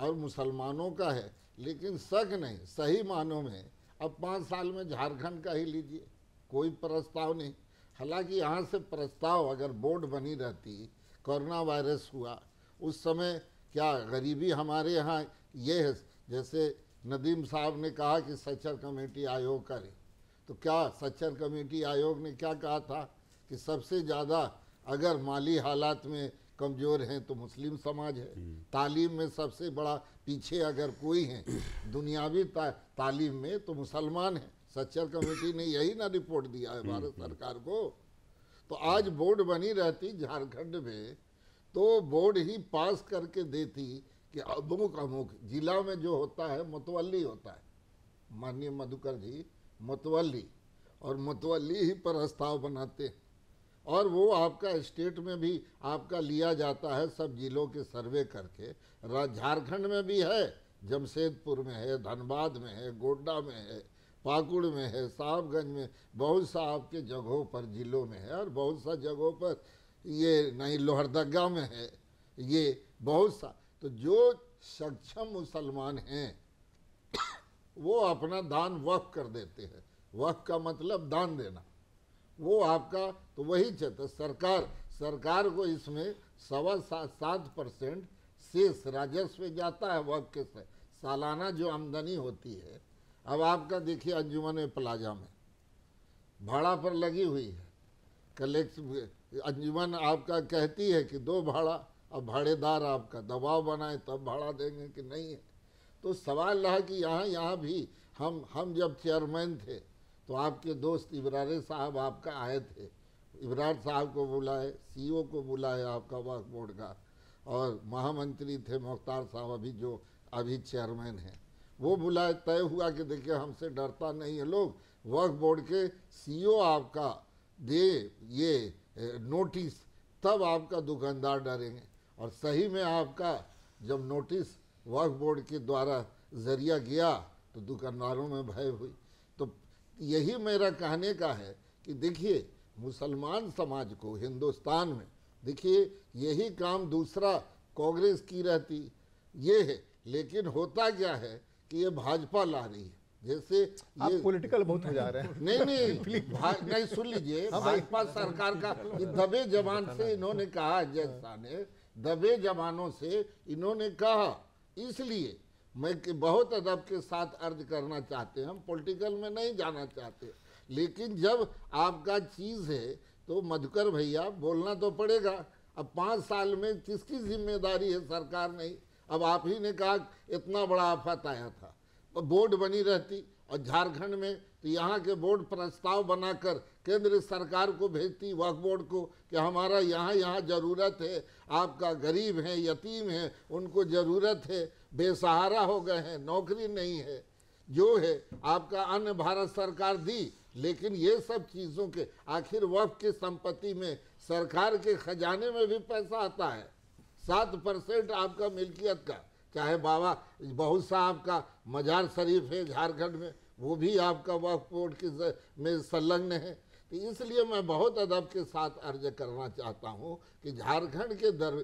और मुसलमानों का है लेकिन शक नहीं सही मानों में अब पाँच साल में झारखंड का ही लीजिए कोई प्रस्ताव नहीं हालांकि यहाँ से प्रस्ताव अगर बोर्ड बनी रहती कोरोना वायरस हुआ उस समय क्या गरीबी हमारे यहाँ ये है जैसे नदीम साहब ने कहा कि सचर कमेटी आयोग करे तो क्या सच्चर कमेटी आयोग ने क्या कहा था कि सबसे ज़्यादा अगर माली हालात में कमज़ोर हैं तो मुस्लिम समाज है हम्म। तालीम में सबसे बड़ा पीछे अगर कोई हैं दुनियावी ता, तालीम में तो मुसलमान हैं सच्चर कमेटी ने यही ना रिपोर्ट दिया है भारत हम्म, हम्म। सरकार को तो आज बोर्ड बनी रहती झारखंड में तो बोर्ड ही पास करके देती कि अमुक अमुक जिला में जो होता है मतवली होता है माननीय मधुकर जी मतवाली और मतवाली ही पर प्रस्ताव बनाते हैं और वो आपका स्टेट में भी आपका लिया जाता है सब जिलों के सर्वे करके झारखंड में भी है जमशेदपुर में है धनबाद में है गोड्डा में है पाकुड़ में है साहबगंज में बहुत सा आपके जगहों पर जिलों में है और बहुत सा जगहों पर ये नहीं लोहरदगा में है ये बहुत सा तो जो सक्षम मुसलमान हैं वो अपना दान वक्फ कर देते हैं वक्फ का मतलब दान देना वो आपका तो वही चाहता सरकार सरकार को इसमें सवा सात सात परसेंट शेष राजस्व जाता है वक्त के से सालाना जो आमदनी होती है अब आपका देखिए अंजुमन प्लाजा में भाड़ा पर लगी हुई है कलेक्ट अंजुमन आपका कहती है कि दो भाड़ा अब भाड़ेदार आपका दबाव बनाए तब भाड़ा देंगे कि नहीं है तो सवाल रहा कि यहाँ यहाँ भी हम हम जब चेयरमैन थे तो आपके दोस्त इब्रार साहब आपका आए थे इब्रार साहब को बुलाए सीईओ e को बुलाए आपका वक्फ बोर्ड का और महामंत्री थे मुख्तार साहब अभी जो अभी चेयरमैन हैं वो बुलाए तय हुआ कि देखिए हमसे डरता नहीं है लोग वक्फ बोर्ड के सीईओ e आपका दे ये नोटिस तब आपका दुकानदार डरेंगे और सही में आपका जब नोटिस वक्फ बोर्ड के द्वारा जरिया गया तो दुकानदारों में भय हुई तो यही मेरा कहने का है कि देखिए मुसलमान समाज को हिंदुस्तान में देखिए यही काम दूसरा कांग्रेस की रहती ये है लेकिन होता क्या है कि ये भाजपा ला रही है जैसे ये पॉलिटिकल बहुत हो जा रहे हैं नहीं नहीं नहीं सुन लीजिए हाँ भाजपा सरकार का दबे जबान से इन्होंने कहा अध्यक्षता ने दबे जबानों से इन्होंने कहा इसलिए मैं बहुत अदब के साथ अर्ज करना चाहते हैं हम पॉलिटिकल में नहीं जाना चाहते लेकिन जब आपका चीज़ है तो मधुकर भैया बोलना तो पड़ेगा अब पाँच साल में किसकी जिम्मेदारी है सरकार नहीं अब आप ही ने कहा इतना बड़ा आफत आया था बोर्ड बनी रहती और झारखंड में तो यहाँ के बोर्ड प्रस्ताव बनाकर केंद्र सरकार को भेजती वक्फ बोर्ड को कि हमारा यहाँ यहाँ ज़रूरत है आपका गरीब है यतीम है उनको ज़रूरत है बेसहारा हो गए हैं नौकरी नहीं है जो है आपका अन्य भारत सरकार दी लेकिन ये सब चीज़ों के आखिर वक्फ की संपत्ति में सरकार के खजाने में भी पैसा आता है सात परसेंट आपका मिल्कियत का चाहे बाबा बहुत सा आपका मजार शरीफ है झारखंड में वो भी आपका वक्फ बोर्ड के में संलग्न है तो इसलिए मैं बहुत अदब के साथ अर्ज करना चाहता हूँ कि झारखंड के दर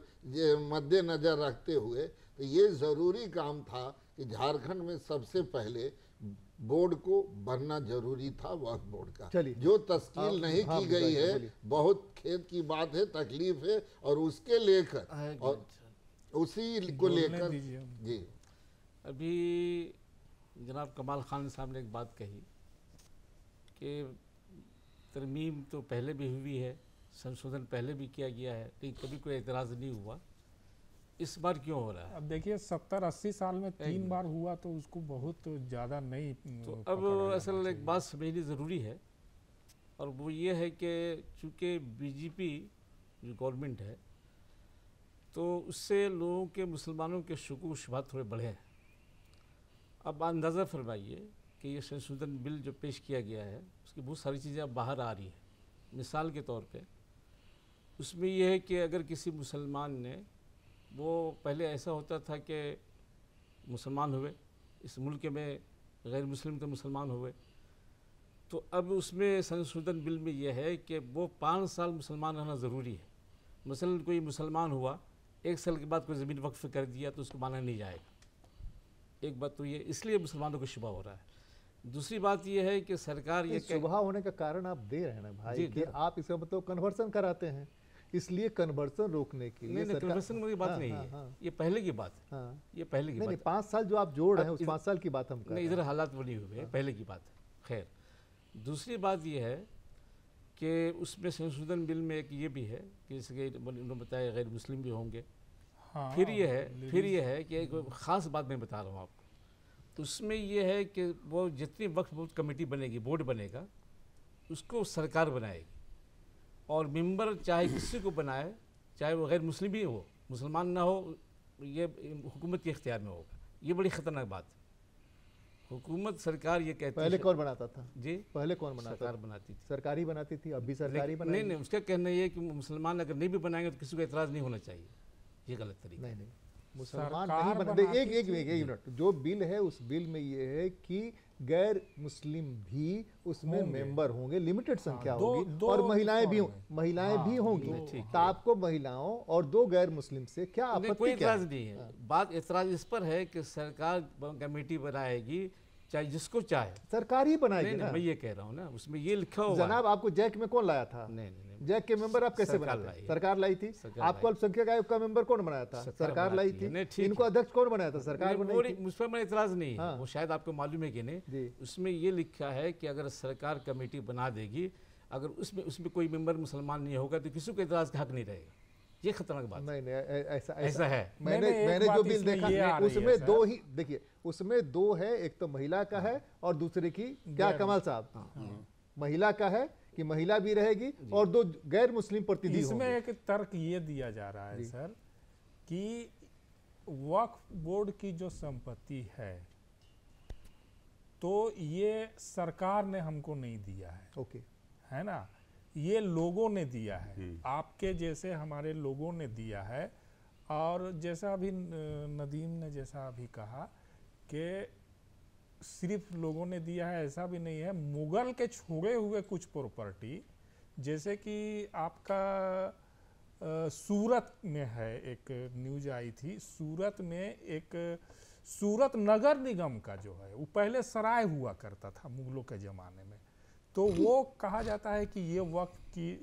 मद्देनज़र रखते हुए तो ये ज़रूरी काम था कि झारखंड में सबसे पहले बोर्ड को बनना जरूरी था वक्फ बोर्ड का जो तस्कील नहीं हाँ, की गई है बहुत खेत की बात है तकलीफ है और उसके लेकर और अच्छा। उसी को लेकर जी अभी जनाब कमाल खान साहब ने एक बात कही कि तरमीम तो पहले भी हुई है संशोधन पहले भी किया गया है लेकिन कभी कोई एतराज़ नहीं हुआ इस बार क्यों हो रहा है अब देखिए सत्तर अस्सी साल में तीन बार हुआ तो उसको बहुत ज़्यादा नहीं तो अब असल एक बात समझनी ज़रूरी है और वो ये है कि चूँकि बीजेपी जो गवर्नमेंट है तो उससे लोगों के मुसलमानों के शकू शुबात थोड़े बढ़े हैं अब अंदाज़ा फरमाइए कि ये संशोधन बिल जो पेश किया गया है उसकी बहुत सारी चीज़ें अब बाहर आ रही हैं मिसाल के तौर पे उसमें यह है कि अगर किसी मुसलमान ने वो पहले ऐसा होता था कि मुसलमान हुए इस मुल्क में गैर मुस्लिम थे तो मुसलमान हुए तो अब उसमें संशोधन बिल में यह है कि वो पाँच साल मुसलमान रहना ज़रूरी है मसलन कोई मुसलमान हुआ एक साल के बाद कोई ज़मीन वक्फ़ कर दिया तो उसको माना नहीं जाएगा एक बात तो ये इसलिए मुसलमानों को शुबा हो रहा है दूसरी बात यह है कि सरकार ये शुबा होने का कारण आप दे रहे हैं ना भाई कि आप इसका मतलब कन्वर्सन कराते हैं इसलिए कन्वर्सन रोकने के लिए नहीं, नहीं, कन्वर्सन की बात हाँ, नहीं है हाँ, हाँ, ये पहले की बात है हाँ, ये पहले की नहीं, बात पाँच साल जो आप जोड़ रहे हैं उस पाँच साल की बात हम नहीं इधर हालात बने हुए हैं हाँ। पहले की बात खैर दूसरी बात यह है कि उसमें संशोधन बिल में एक ये भी है कि इसके उन्होंने बताया गैर मुस्लिम भी होंगे हाँ, फिर ये है फिर ये है कि एक ख़ास बात मैं बता रहा हूँ आपको तो उसमें यह है कि वो जितनी वक्त वो कमेटी बनेगी बोर्ड बनेगा उसको सरकार बनाएगी और मेंबर चाहे किसी को बनाए चाहे वो गैर मुस्लिम ही हो मुसलमान ना हो ये हुकूमत के इख्तियार में होगा ये बड़ी ख़तरनाक बात है हुकूमत सरकार ये कहती पहले कौन बनाता था जी पहले कौन बनाता सरकार बनाती थी सरकारी बनाती थी अब भी सरकारी नहीं नहीं उसका कहना यह कि मुसलमान अगर नहीं भी बनाएंगे तो किसी को एतराज़ नहीं होना चाहिए ये गलत तरीका नहीं नहीं मुसलमान नहीं मतलब बनते एक एक एक, मिनट जो बिल है उस बिल में ये है कि गैर मुस्लिम भी उसमें मेंबर होंगे लिमिटेड हाँ, संख्या होगी और महिलाएं भी महिलाएं हाँ, भी होंगी तो आपको महिलाओं और दो गैर मुस्लिम से क्या आपत्ति कोई इतराज नहीं है हाँ। बात इतराज इस पर है कि सरकार कमेटी बनाएगी चाहे जिसको चाहे सरकार ही बनाएगी मैं ये कह रहा हूँ ना उसमें ये लिखा हो जनाब आपको जैक में कौन लाया था नहीं नहीं जैक के मेंबर आप कैसे बनाते हैं सरकार लाई थी आपको अल्पसंख्यक आयोग का मेंबर कौन बनाया था सरकार लाई थी इनको अध्यक्ष कौन बनाया था सरकार बनाई मुझ पर मैं इतराज नहीं हाँ। वो शायद आपको मालूम है कि नहीं उसमें ये लिखा है कि अगर सरकार कमेटी बना देगी अगर उसमें उसमें कोई मेंबर मुसलमान नहीं होगा तो किसी को इतराज का हक नहीं रहेगा ये खतरनाक बात नहीं नहीं ऐसा ऐसा है मैंने मैंने जो बिल देखा उसमें दो ही देखिए उसमें दो है एक तो महिला का है हाँ। और दूसरे की क्या कमाल साहब हाँ। महिला का है कि महिला भी रहेगी और दो गैर मुस्लिम प्रतिनिधि इसमें एक तर्क ये दिया जा रहा है सर कि वक्फ बोर्ड की जो संपत्ति है तो ये सरकार ने हमको नहीं दिया है ओके है ना ये लोगों ने दिया है आपके जैसे हमारे लोगों ने दिया है और जैसा अभी नदीम ने जैसा अभी कहा कि सिर्फ लोगों ने दिया है ऐसा भी नहीं है मुगल के छोड़े हुए कुछ प्रॉपर्टी जैसे कि आपका आ, सूरत में है एक न्यूज आई थी सूरत में एक सूरत नगर निगम का जो है वो पहले सराय हुआ करता था मुगलों के ज़माने में तो वो कहा जाता है कि ये वक्त की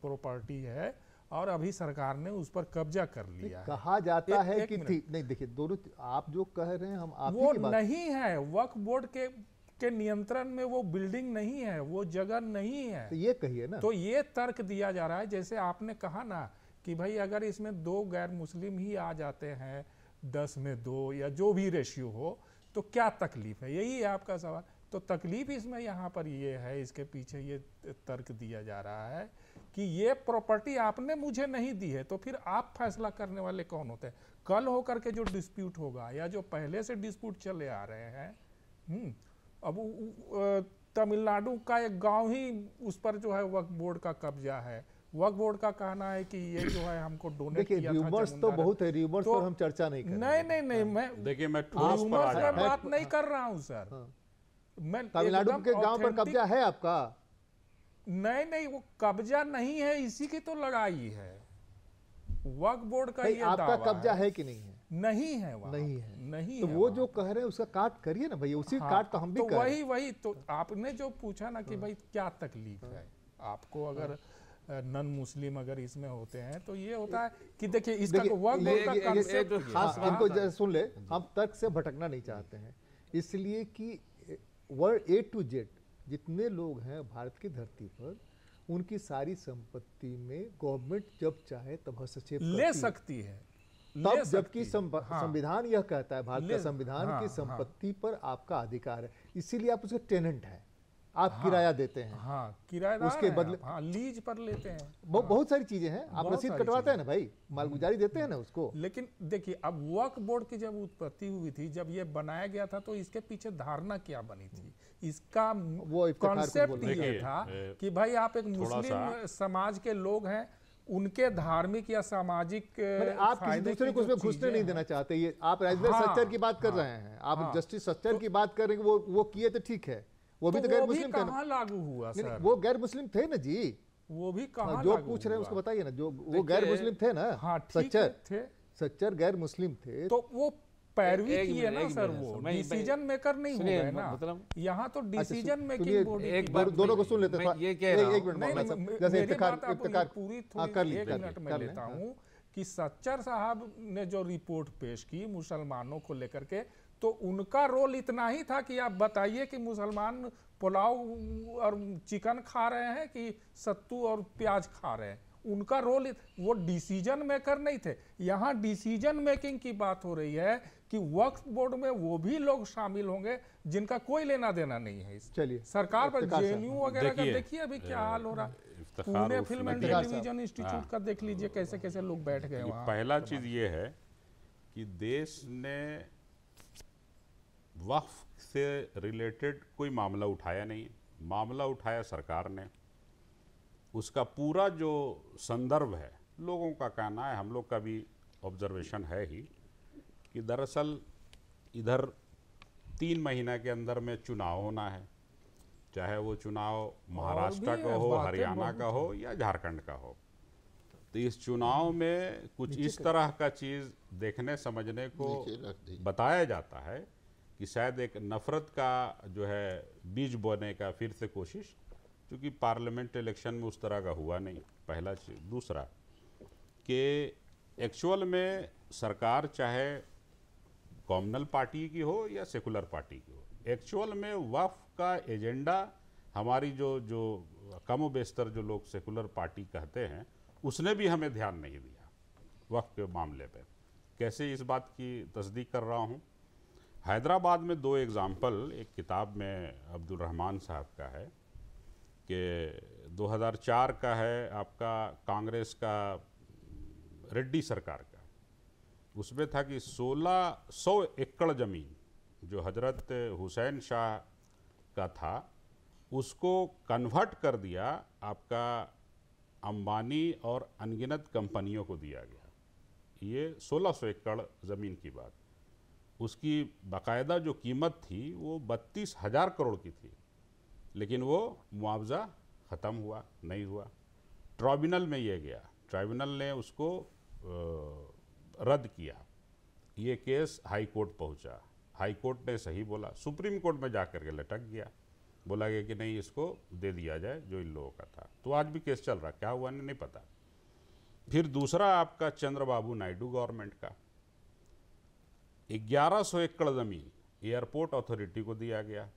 प्रॉपर्टी है और अभी सरकार ने उस पर कब्जा कर लिया है। कहा जाता एक, है एक कि थी नहीं देखिए दोनों आप जो कह रहे हैं हम आप वो नहीं है वक्फ बोर्ड के के नियंत्रण में वो बिल्डिंग नहीं है वो जगह नहीं है तो ये कहिए ना तो ये तर्क दिया जा रहा है जैसे आपने कहा ना कि भाई अगर इसमें दो गैर मुस्लिम ही आ जाते हैं दस में दो या जो भी रेशियो हो तो क्या तकलीफ है यही है आपका सवाल तो तकलीफ इसमें यहाँ पर ये है इसके पीछे ये तर्क दिया जा रहा है कि ये प्रॉपर्टी आपने मुझे नहीं दी है तो फिर आप फैसला करने वाले कौन होते हैं कल होकर के जो डिस्प्यूट होगा या जो पहले से डिस्प्यूट चले आ रहे हैं हम्म, अब तमिलनाडु का एक गांव ही उस पर जो है वक्फ बोर्ड का कब्जा है वक्फ बोर्ड का कहना है कि ये जो है हमको डोनेट किया था तो बहुत है र्यूमर्स तो, पर हम चर्चा नहीं कर नहीं नहीं नहीं मैं हाँ। देखिए मैं र्यूमर्स पर बात नहीं कर रहा हूँ सर हाँ। मैं तमिलनाडु के गांव पर कब्जा है आपका नहीं नहीं वो कब्जा नहीं है इसी की तो लड़ाई है वक्फ बोर्ड का ये आपका कब्जा है।, कि नहीं है नहीं है वहाँ नहीं है नहीं तो है वो जो कह रहे हैं उसका काट करिए ना भाई उसी हाँ, काट तो हम भी तो कर वही वही तो आपने जो पूछा ना कि हाँ। भाई क्या तकलीफ है आपको अगर हाँ। नन मुस्लिम अगर इसमें होते हैं तो ये होता है कि देखिए इसका तो वर्क हाँ, इनको सुन ले हम तर्क से भटकना नहीं चाहते हैं इसलिए कि वर्ड ए टू जेड जितने लोग हैं भारत की धरती पर उनकी सारी संपत्ति में गवर्नमेंट जब चाहे तब हस्तक्षेप ले सकती है तब जबकि हाँ। संविधान यह कहता है भारत का संविधान हाँ, की हाँ। संपत्ति पर आपका अधिकार है इसीलिए आप उसके टेनेंट हैं आप हाँ, किराया देते हैं हाँ किराया उसके बदले हाँ, लीज पर लेते हैं बहु, हाँ, बहुत सारी चीजें हैं आप रसीद कटवाते हैं ना भाई मालगुजारी देते हैं ना उसको लेकिन देखिए अब वक्फ बोर्ड की जब उत्पत्ति हुई थी जब ये बनाया गया था तो इसके पीछे धारणा क्या बनी थी इसका वो कॉन्सेप्ट ये था कि भाई आप एक मुस्लिम समाज के लोग हैं उनके धार्मिक या सामाजिक आप किसी दूसरे को उसमें घुसने नहीं देना चाहते ये आप राजेंद्र हाँ, सच्चर हाँ। हाँ। तो की बात कर रहे हैं आप जस्टिस सच्चर की बात कर रहे हैं वो वो किए तो ठीक है वो भी तो, तो गैर मुस्लिम थे ना लागू हुआ सर वो गैर मुस्लिम थे ना जी वो भी कहा हाँ, जो पूछ रहे हैं उसको बताइए ना जो वो गैर मुस्लिम थे ना हाँ सच्चर थे सच्चर गैर मुस्लिम थे तो वो पैरवी की है ना सर वो डिसीजन मेकर नहीं हुए गए ना मतलब यहाँ तो डिसीजन मेकिंग बॉडी एक बार दोनों को सुन लेते हैं हाँ, ये कह रहा एक मिनट हाँ, जैसे इफ्तिकार इफ्तिकार पूरी थोड़ी एक मिनट में लेता हूँ कि सच्चर साहब ने जो रिपोर्ट पेश की मुसलमानों को लेकर के तो उनका रोल इतना ही था कि आप बताइए कि मुसलमान पुलाव और चिकन खा रहे हैं कि सत्तू और प्याज खा रहे हैं उनका रोल वो डिसीजन मेकर नहीं थे यहाँ डिसीजन मेकिंग की बात हो रही है कि वक्स बोर्ड में वो भी लोग शामिल होंगे जिनका कोई लेना देना नहीं है चलिए सरकार पर जे वगैरह का देखिए अभी क्या हाल हो रहा है पूरे फिल्म एंड टेलीविजन इंस्टीट्यूट का देख लीजिए कैसे कैसे लोग बैठ गए पहला चीज ये है कि देश ने वक्फ से रिलेटेड कोई मामला उठाया नहीं मामला उठाया सरकार ने उसका पूरा जो संदर्भ है लोगों का कहना है हम लोग का भी ऑब्जर्वेशन है ही कि दरअसल इधर तीन महीना के अंदर में चुनाव होना है चाहे वो चुनाव महाराष्ट्र का हो हरियाणा का हो या झारखंड का हो तो इस चुनाव में कुछ इस तरह का चीज़ देखने समझने को बताया जाता है कि शायद एक नफ़रत का जो है बीज बोने का फिर से कोशिश क्योंकि पार्लियामेंट इलेक्शन में उस तरह का हुआ नहीं पहला दूसरा कि एक्चुअल में सरकार चाहे कॉमनल पार्टी की हो या सेकुलर पार्टी की हो एक्चुअल में वफ का एजेंडा हमारी जो जो कम बेस्तर जो लोग सेकुलर पार्टी कहते हैं उसने भी हमें ध्यान नहीं दिया वफ के मामले पे कैसे इस बात की तस्दीक कर रहा हूँ हैदराबाद में दो एग्ज़ाम्पल एक किताब में अब्दुल रहमान साहब का है कि 2004 का है आपका कांग्रेस का रेड्डी सरकार का उसमें था कि 1600 एकड़ ज़मीन जो हजरत हुसैन शाह का था उसको कन्वर्ट कर दिया आपका अंबानी और अनगिनत कंपनियों को दिया गया ये 1600 एकड़ ज़मीन की बात उसकी बाकायदा जो कीमत थी वो बत्तीस हज़ार करोड़ की थी लेकिन वो मुआवजा ख़त्म हुआ नहीं हुआ ट्राइब्यूनल में ये गया ट्राइब्यूनल ने उसको रद्द किया ये केस हाई कोर्ट पहुंचा हाई कोर्ट ने सही बोला सुप्रीम कोर्ट में जा कर के लटक गया बोला गया कि नहीं इसको दे दिया जाए जो इन लोगों का था तो आज भी केस चल रहा क्या हुआ नहीं पता फिर दूसरा आपका चंद्रबाबू नायडू गवर्नमेंट का ग्यारह सौ एकड़ ज़मीन एयरपोर्ट अथॉरिटी को दिया गया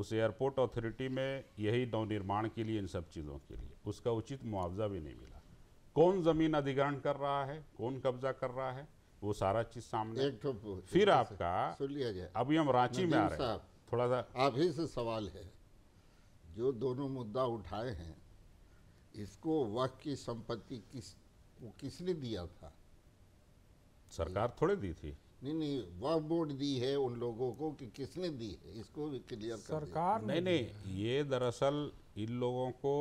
उस एयरपोर्ट अथॉरिटी में यही नवनिर्माण के लिए इन सब चीज़ों के लिए उसका उचित मुआवजा भी नहीं मिला कौन ज़मीन अधिग्रहण कर रहा है कौन कब्जा कर रहा है वो सारा चीज़ सामने एक तो फिर आपका सुन लिया जाए अभी हम रांची में आ रहे हैं थोड़ा सा आप ही से सवाल है जो दोनों मुद्दा उठाए हैं इसको वक्त की संपत्ति किस को किसने दिया था सरकार थोड़े दी थी नहीं नहीं वह बोर्ड दी है उन लोगों को कि किसने दी है इसको भी क्लियर सरकार नहीं नहीं ये दरअसल इन लोगों को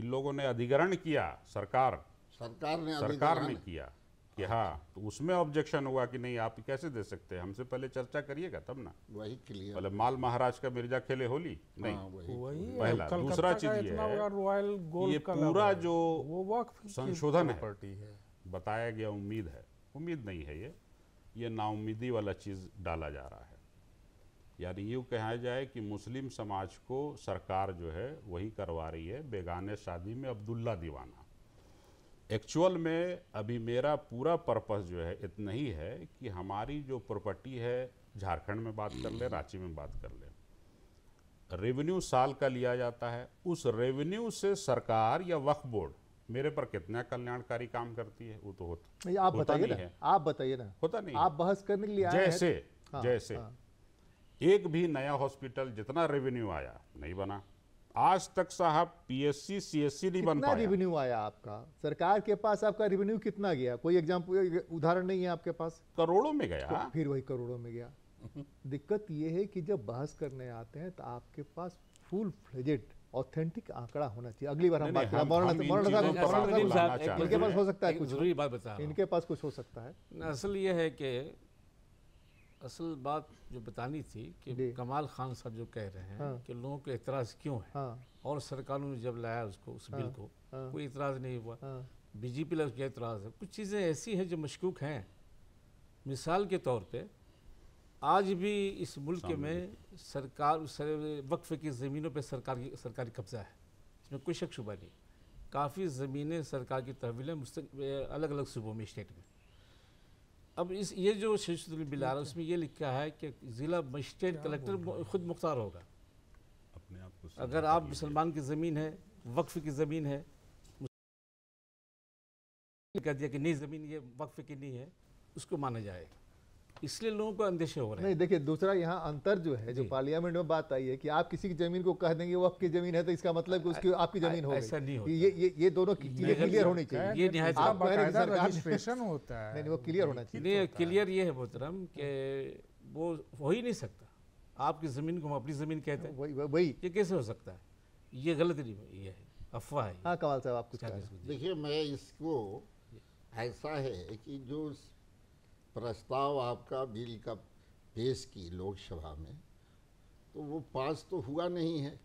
इन लोगों ने अधिग्रहण किया सरकार सरकार ने सरकार ने किया कि हाँ तो उसमें ऑब्जेक्शन हुआ कि नहीं आप कैसे दे सकते हैं हमसे पहले चर्चा करिएगा तब ना वही क्लियर मतलब माल महाराज का मिर्जा खेले होली हाँ, नहीं वही, पहला दूसरा चीज ये है रॉयल ये पूरा जो संशोधन है बताया गया उम्मीद है उम्मीद नहीं है ये ये नाउमीदी वाला चीज़ डाला जा रहा है यानी यूँ कहा जाए कि मुस्लिम समाज को सरकार जो है वही करवा रही है बेगाने शादी में अब्दुल्ला दीवाना एक्चुअल में अभी मेरा पूरा पर्पस जो है इतना ही है कि हमारी जो प्रॉपर्टी है झारखंड में बात कर लें रांची में बात कर ले रेवेन्यू साल का लिया जाता है उस रेवेन्यू से सरकार या वक्फ बोर्ड मेरे पर कितना कल्याणकारी काम करती है वो तो होता नहीं आप बताइए ना आप बताइए ना होता नहीं आप बहस करने के लिए जैसे हाँ, जैसे हाँ। एक भी नया हॉस्पिटल जितना रेवेन्यू आया नहीं बना आज तक साहब पीएससी सीएससी नहीं बन पाया रेवेन्यू आया आपका सरकार के पास आपका रेवेन्यू कितना गया कोई एग्जाम्पल उदाहरण नहीं है आपके पास करोड़ों में गया तो फिर वही करोड़ों में गया दिक्कत ये है कि जब बहस करने आते हैं तो आपके पास फुल फ्लेजेड ऑथेंटिक आंकड़ा होना चाहिए अगली बार हम बात तो इनके पास हो सकता है कुछ बात बता इनके पास कुछ हो सकता है असल ये है कि असल बात जो बतानी थी कि कमाल खान साहब जो कह रहे हैं हाँ। कि लोगों को एतराज़ क्यों है हाँ। और सरकारों ने जब लाया उसको उस हाँ। बिल को कोई एतराज़ नहीं हुआ बीजेपी लफ्ज एतराज़ है कुछ चीज़ें ऐसी हैं जो मशकूक हैं मिसाल के तौर पर आज भी इस मुल्क में सरकार सर, वक्फ की ज़मीनों पर सरकार सरकारी कब्ज़ा है इसमें कोई शक शुबा नहीं काफ़ी ज़मीनें सरकार की तहवील हैं अलग अलग सूबों में स्टेट में अब इस ये जो शीर्षुल बिल आ रहा है उसमें ये लिखा है कि ज़िला मजिस्ट्रेट कलेक्टर खुद मुख्तार होगा अपने आप को अगर आप मुसलमान की ज़मीन है वक्फ की ज़मीन है कह दिया कि नहीं ज़मीन ये वक्फ की नहीं है उसको माना जाएगा इसलिए लोगों को अंदेशे हो रहे हैं नहीं देखिए दूसरा यहाँ अंतर जो है जो पार्लियामेंट में बात आई है कि आप किसी की जमीन को कह देंगे वो आपकी जमीन है तो इसका मतलब कि उसकी आपकी जमीन हो ऐसा नहीं होता ये ये ये दोनों चीजें क्लियर होनी चाहिए ये रजिस्ट्रेशन होता है नहीं वो क्लियर होना चाहिए नहीं क्लियर ये है मोहतरम के वो हो ही नहीं सकता आपकी ज़मीन को हम अपनी ज़मीन कहते हैं वही वही ये कैसे हो सकता है ये गलत नहीं ये है अफवाह है हाँ कमाल साहब आप कुछ देखिए मैं इसको ऐसा है कि जो प्रस्ताव आपका बिल का पेश की लोकसभा में तो वो पास तो हुआ नहीं है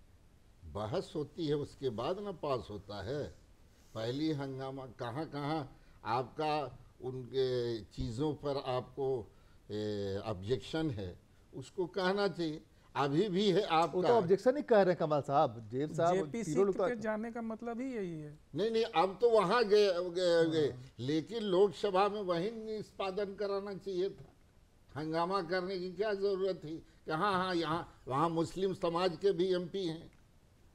बहस होती है उसके बाद ना पास होता है पहली हंगामा कहाँ कहाँ आपका उनके चीज़ों पर आपको ऑब्जेक्शन है उसको कहना चाहिए अभी भी है आपका तो ऑब्जेक्शन ही कह रहे हैं कमल साहब जेब साहब तो के जाने का मतलब ही यही है नहीं नहीं अब तो वहाँ गए गए, गए। हाँ। लेकिन लोकसभा में वही निष्पादन कराना चाहिए था हंगामा करने की क्या जरूरत थी कि हाँ हाँ यहाँ वहाँ मुस्लिम समाज के भी एमपी हैं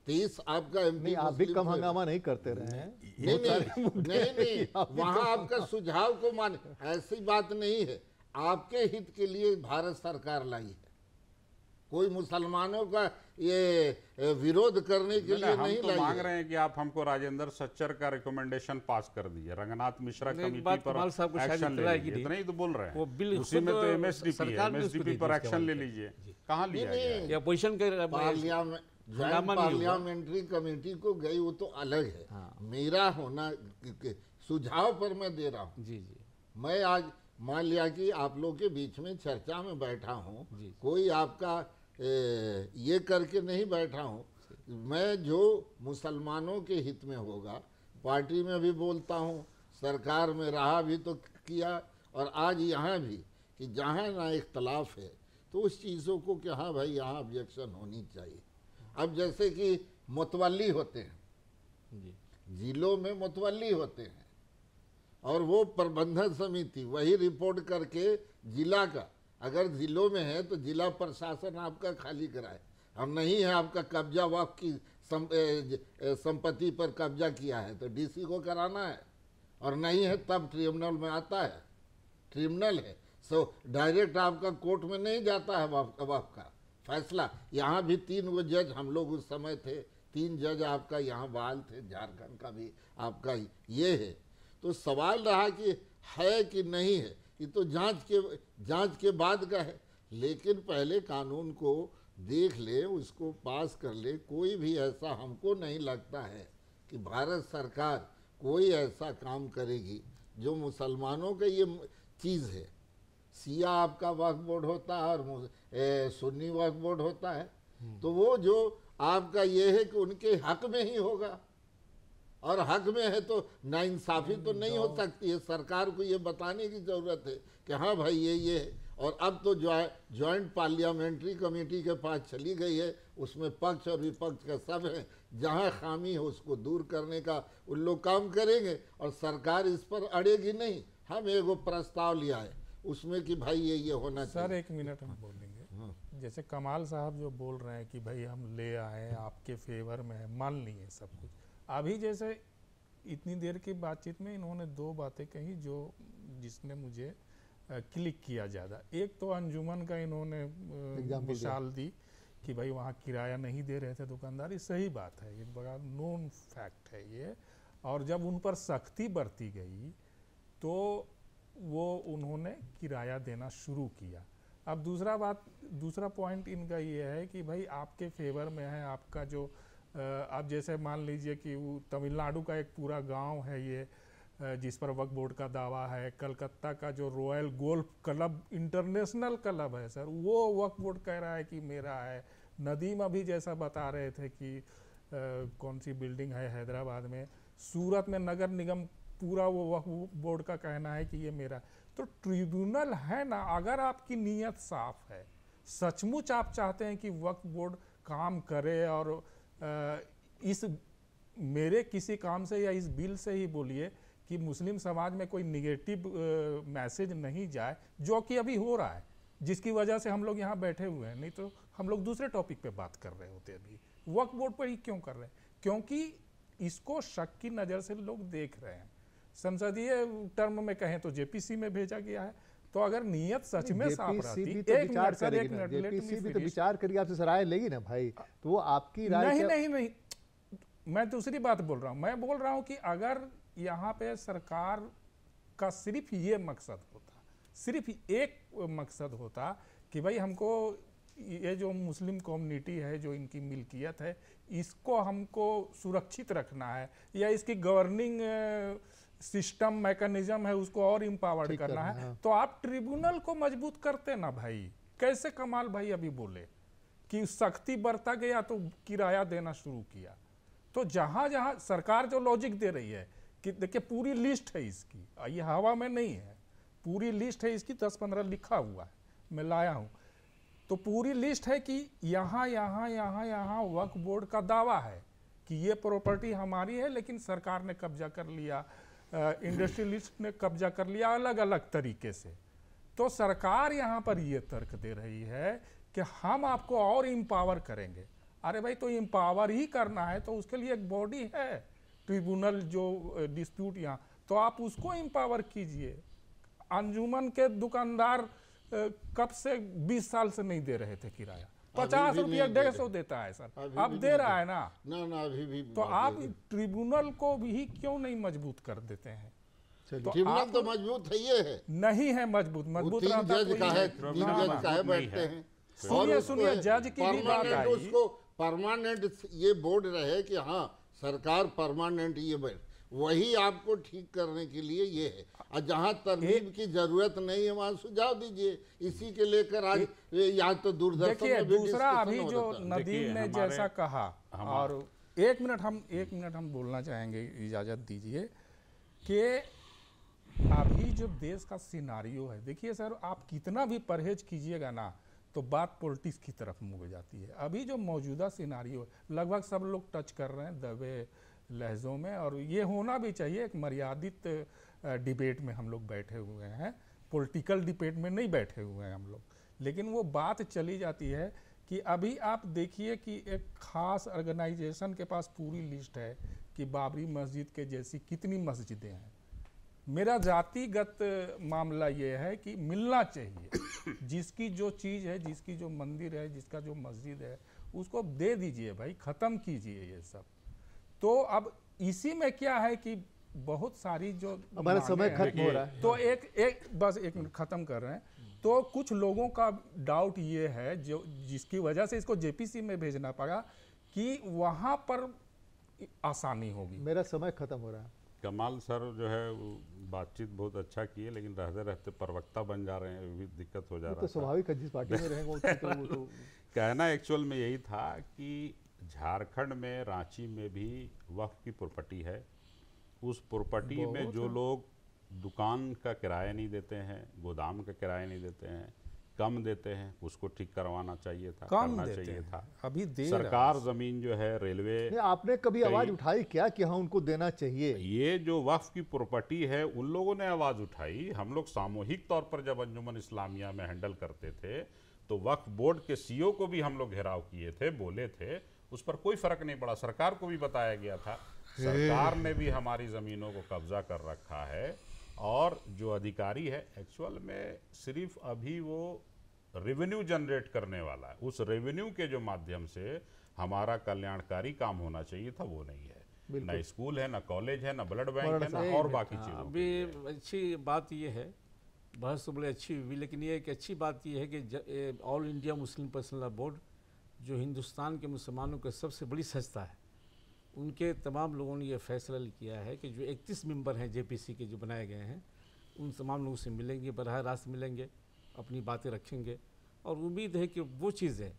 तीस आपका एमपी आप भी कम हंगामा नहीं करते रहे हैं नहीं नहीं नहीं नहीं वहाँ आपका सुझाव को माने ऐसी बात नहीं है आपके हित के लिए भारत सरकार लाई है कोई मुसलमानों का ये विरोध करने के लिए हम नहीं तो मांग रहे हैं कि आप हमको राजेंद्र सच्चर का रिकमेंडेशन पास कर दीजिए रंगनाथ मिश्रा कमेटी पर एक्शन ले लीजिए इतना ही तो बोल रहे हैं बिल उसी में तो एमएसडीपी एमएसडीपी पर एक्शन ले लीजिए कहाँ लिया पार्लियामेंट्री कमेटी को गई वो तो अलग है हाँ। मेरा होना सुझाव पर मैं दे रहा हूँ मैं आज मान लिया कि आप लोग के बीच में चर्चा में बैठा हूँ कोई आपका ए, ये करके नहीं बैठा हूँ मैं जो मुसलमानों के हित में होगा पार्टी में भी बोलता हूँ सरकार में रहा भी तो किया और आज यहाँ भी कि जहाँ ना इख्तलाफ है तो उस चीज़ों को कि हाँ भाई यहाँ ऑब्जेक्शन होनी चाहिए अब जैसे कि मतवली होते हैं जिलों में मतवली होते हैं और वो प्रबंधन समिति वही रिपोर्ट करके जिला का अगर ज़िलों में है तो ज़िला प्रशासन आपका खाली कराए हम नहीं है आपका कब्जा वक्त की सम, संपत्ति पर कब्जा किया है तो डीसी को कराना है और नहीं है तब ट्रिब्यूनल में आता है ट्रिब्यूनल है सो so, डायरेक्ट आपका कोर्ट में नहीं जाता है वाप, आपका फैसला यहाँ भी तीन वो जज हम लोग उस समय थे तीन जज आपका यहाँ बाल थे झारखंड का भी आपका ये है तो सवाल रहा कि है कि नहीं है ये तो जांच के जांच के बाद का है लेकिन पहले कानून को देख ले उसको पास कर ले कोई भी ऐसा हमको नहीं लगता है कि भारत सरकार कोई ऐसा काम करेगी जो मुसलमानों का ये चीज़ है सिया आपका वक्फ बोर्ड होता है और सुन्नी वक्फ बोर्ड होता है हम्म। तो वो जो आपका ये है कि उनके हक में ही होगा और हक में है तो नाइंसाफ़ी तो नहीं हो सकती है सरकार को ये बताने की ज़रूरत है कि हाँ भाई ये ये है और अब तो जॉइंट पार्लियामेंट्री कमेटी के पास चली गई है उसमें पक्ष और विपक्ष का सब है जहाँ खामी हो उसको दूर करने का उन लोग काम करेंगे और सरकार इस पर अड़ेगी नहीं हम एगो प्रस्ताव लिया है उसमें कि भाई ये ये होना सर चाहिए। एक मिनट हम बोलेंगे हाँ। जैसे कमाल साहब जो बोल रहे हैं कि भाई हम ले आए आपके फेवर में है मान लिए सब कुछ अभी जैसे इतनी देर की बातचीत में इन्होंने दो बातें कही जो जिसने मुझे क्लिक किया ज़्यादा एक तो अंजुमन का इन्होंने मिसाल दी कि भाई वहाँ किराया नहीं दे रहे थे दुकानदारी सही बात है ये बड़ा नोन फैक्ट है ये और जब उन पर सख्ती बरती गई तो वो उन्होंने किराया देना शुरू किया अब दूसरा बात दूसरा पॉइंट इनका ये है कि भाई आपके फेवर में है आपका जो आप जैसे मान लीजिए कि वो तमिलनाडु का एक पूरा गांव है ये जिस पर वक्त बोर्ड का दावा है कलकत्ता का जो royal golf club international club है सर वो वक्त बोर्ड कह रहा है कि मेरा है नदीम अभी जैसा बता रहे थे कि आ, कौन सी बिल्डिंग है हैदराबाद में सूरत में नगर निगम पूरा वो वक्त बोर्ड का कहना है कि ये मेरा तो ट्रिब्यूनल है ना अगर आपकी नीयत साफ है सचमुच आप चाहते हैं कि वक्त बोर्ड काम करे और इस मेरे किसी काम से या इस बिल से ही बोलिए कि मुस्लिम समाज में कोई निगेटिव मैसेज नहीं जाए जो कि अभी हो रहा है जिसकी वजह से हम लोग यहाँ बैठे हुए हैं नहीं तो हम लोग दूसरे टॉपिक पे बात कर रहे होते अभी वक्त बोर्ड पर ही क्यों कर रहे हैं क्योंकि इसको शक की नज़र से लोग देख रहे हैं संसदीय टर्म में कहें तो जेपीसी में भेजा गया है तो अगर नियत सच में साफ तो, तो विचार करिए आपसे सराय लेगी ना भाई तो वो आपकी राय नहीं नहीं नहीं मैं दूसरी बात बोल रहा हूँ मैं बोल रहा हूँ कि अगर यहाँ पे सरकार का सिर्फ ये मकसद होता सिर्फ एक मकसद होता कि भाई हमको ये जो मुस्लिम कम्युनिटी है जो इनकी मिल्कियत है इसको हमको सुरक्षित रखना है या इसकी गवर्निंग सिस्टम मैकेनिज्म है उसको और इम्पावर्ड करना, करना है।, हाँ। तो आप ट्रिब्यूनल को मजबूत करते ना भाई कैसे कमाल भाई अभी बोले कि सख्ती बरता गया तो किराया देना शुरू किया तो जहाँ जहाँ सरकार जो लॉजिक दे रही है कि देखिए पूरी लिस्ट है इसकी ये हवा में नहीं है पूरी लिस्ट है इसकी दस पंद्रह लिखा हुआ है मैं लाया हूँ तो पूरी लिस्ट है कि यहाँ यहाँ यहाँ यहाँ वक्फ बोर्ड का दावा है कि ये प्रॉपर्टी हमारी है लेकिन सरकार ने कब्जा कर लिया इंडस्ट्रियलिस्ट ने कब्जा कर लिया अलग अलग तरीके से तो सरकार यहाँ पर ये तर्क दे रही है कि हम आपको और इम्पावर करेंगे अरे भाई तो इम्पावर ही करना है तो उसके लिए एक बॉडी है ट्रिब्यूनल जो डिस्प्यूट यहाँ तो आप उसको एम्पावर कीजिए अंजुमन के दुकानदार कब से 20 साल से नहीं दे रहे थे किराया पचास रुपया डेढ़ सौ देता है सर अब दे रहा है ना ना ना अभी भी तो आप ट्रिब्यूनल को भी क्यों नहीं मजबूत कर देते हैं तो ट्रिब्यूनल तो मजबूत है ये है नहीं है मजबूत मजबूत जज तो का हाँ। है बैठते हैं सुनिए सुनिए जज की भी बात आई उसको परमानेंट ये बोर्ड रहे कि हाँ सरकार परमानेंट ये बैठ वही आपको ठीक करने के लिए ये है और जहाँ तरमीब की जरूरत नहीं है वहाँ सुझाव दीजिए इसी के लेकर आज यहाँ तो दूरदर्शन दूसरा अभी जो नदीम ने जैसा कहा और एक मिनट हम एक मिनट हम बोलना चाहेंगे इजाज़त दीजिए कि अभी जो देश का सिनारियो है देखिए सर आप कितना भी परहेज कीजिएगा ना तो बात पॉलिटिक्स की तरफ मुड़ जाती है अभी जो मौजूदा सिनारियो है लगभग सब लोग टच कर रहे हैं दबे लहजों में और ये होना भी चाहिए एक मर्यादित डिबेट में हम लोग बैठे हुए हैं पॉलिटिकल डिबेट में नहीं बैठे हुए हैं हम लोग लेकिन वो बात चली जाती है कि अभी आप देखिए कि एक ख़ास ऑर्गेनाइजेशन के पास पूरी लिस्ट है कि बाबरी मस्जिद के जैसी कितनी मस्जिदें हैं मेरा जातिगत मामला ये है कि मिलना चाहिए जिसकी जो चीज़ है जिसकी जो मंदिर है जिसका जो मस्जिद है उसको दे दीजिए भाई ख़त्म कीजिए ये सब तो अब इसी में क्या है कि बहुत सारी जो हमारा समय खत्म हो रहा है तो एक एक बस एक मिनट खत्म कर रहे हैं तो कुछ लोगों का डाउट ये है जो जिसकी वजह से इसको जेपीसी में भेजना पड़ा कि वहां पर आसानी होगी मेरा समय खत्म हो रहा है कमाल सर जो है बातचीत बहुत अच्छा की है लेकिन रहते रहते प्रवक्ता बन जा रहे हैं भी दिक्कत हो जा तो रहा है तो स्वाभाविक है जिस पार्टी में रहेंगे तो कहना एक्चुअल में यही था कि झारखंड में रांची में भी वक्फ की प्रॉपर्टी है उस प्रॉपर्टी में जो लोग दुकान का किराया नहीं देते हैं गोदाम का किराया नहीं देते हैं कम देते हैं उसको ठीक करवाना चाहिए था कम करना चाहिए था अभी दे सरकार जमीन जो है रेलवे आपने कभी आवाज उठाई क्या कि हाँ उनको देना चाहिए ये जो वक्फ की प्रॉपर्टी है उन लोगों ने आवाज उठाई हम लोग सामूहिक तौर पर जब अंजुमन इस्लामिया में हैंडल करते थे तो वक्फ बोर्ड के सीईओ को भी हम लोग घेराव किए थे बोले थे उस पर कोई फर्क नहीं पड़ा सरकार को भी बताया गया था सरकार ने भी हमारी ज़मीनों को कब्जा कर रखा है और जो अधिकारी है एक्चुअल में सिर्फ अभी वो रेवेन्यू जनरेट करने वाला है उस रेवेन्यू के जो माध्यम से हमारा कल्याणकारी काम होना चाहिए था वो नहीं है ना स्कूल है ना कॉलेज है ना ब्लड बैंक है ना और बाकी चीज अभी अच्छी बात ये है बहस तो बड़ी अच्छी हुई लेकिन ये एक अच्छी बात यह है कि all India Muslim personal board जो हिंदुस्तान के मुसलमानों की सबसे बड़ी संस्था है उनके तमाम लोगों ने यह फैसला किया है कि जो इकतीस मेंबर हैं जेपीसी के जो बनाए गए हैं उन तमाम लोगों से मिलेंगे बरह रास्त मिलेंगे अपनी बातें रखेंगे और उम्मीद है कि वो चीज़ें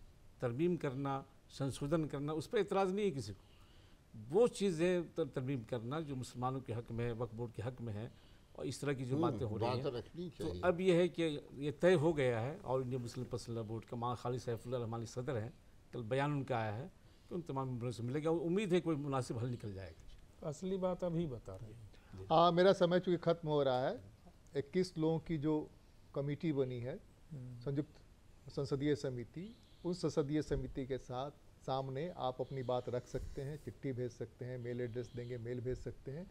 तरमीम करना संशोधन करना उस पर एतराज़ नहीं है किसी को वो चीज़ें तरमीम करना जो मुसलमानों के हक़ में है वक्फ बोर्ड के हक़ में है और इस तरह की जो हम्म, बातें हो रही हैं तो, तो अब यह है कि ये तय हो गया है और इंडिया मुस्लिम पर्सनल बोर्ड का माँ खाली सैफुल्लामानी सदर हैं कल बयान उनका आया है कि उन तमाम मेम्बरों से मिलेगा उम्मीद है कोई मुनासिब हल निकल जाएगा असली बात अभी बता रहे हाँ मेरा समय चूँकि ख़त्म हो रहा है इक्कीस लोगों की जो कमेटी बनी है संयुक्त संसदीय समिति उस संसदीय समिति के साथ सामने आप अपनी बात रख सकते हैं चिट्ठी भेज सकते हैं मेल एड्रेस देंगे मेल भेज सकते हैं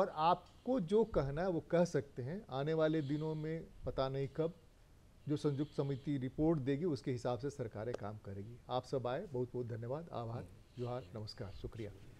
और आपको जो कहना है वो कह सकते हैं आने वाले दिनों में पता नहीं कब जो संयुक्त समिति रिपोर्ट देगी उसके हिसाब से सरकारें काम करेगी आप सब आए बहुत बहुत धन्यवाद आभार जोहार नमस्कार शुक्रिया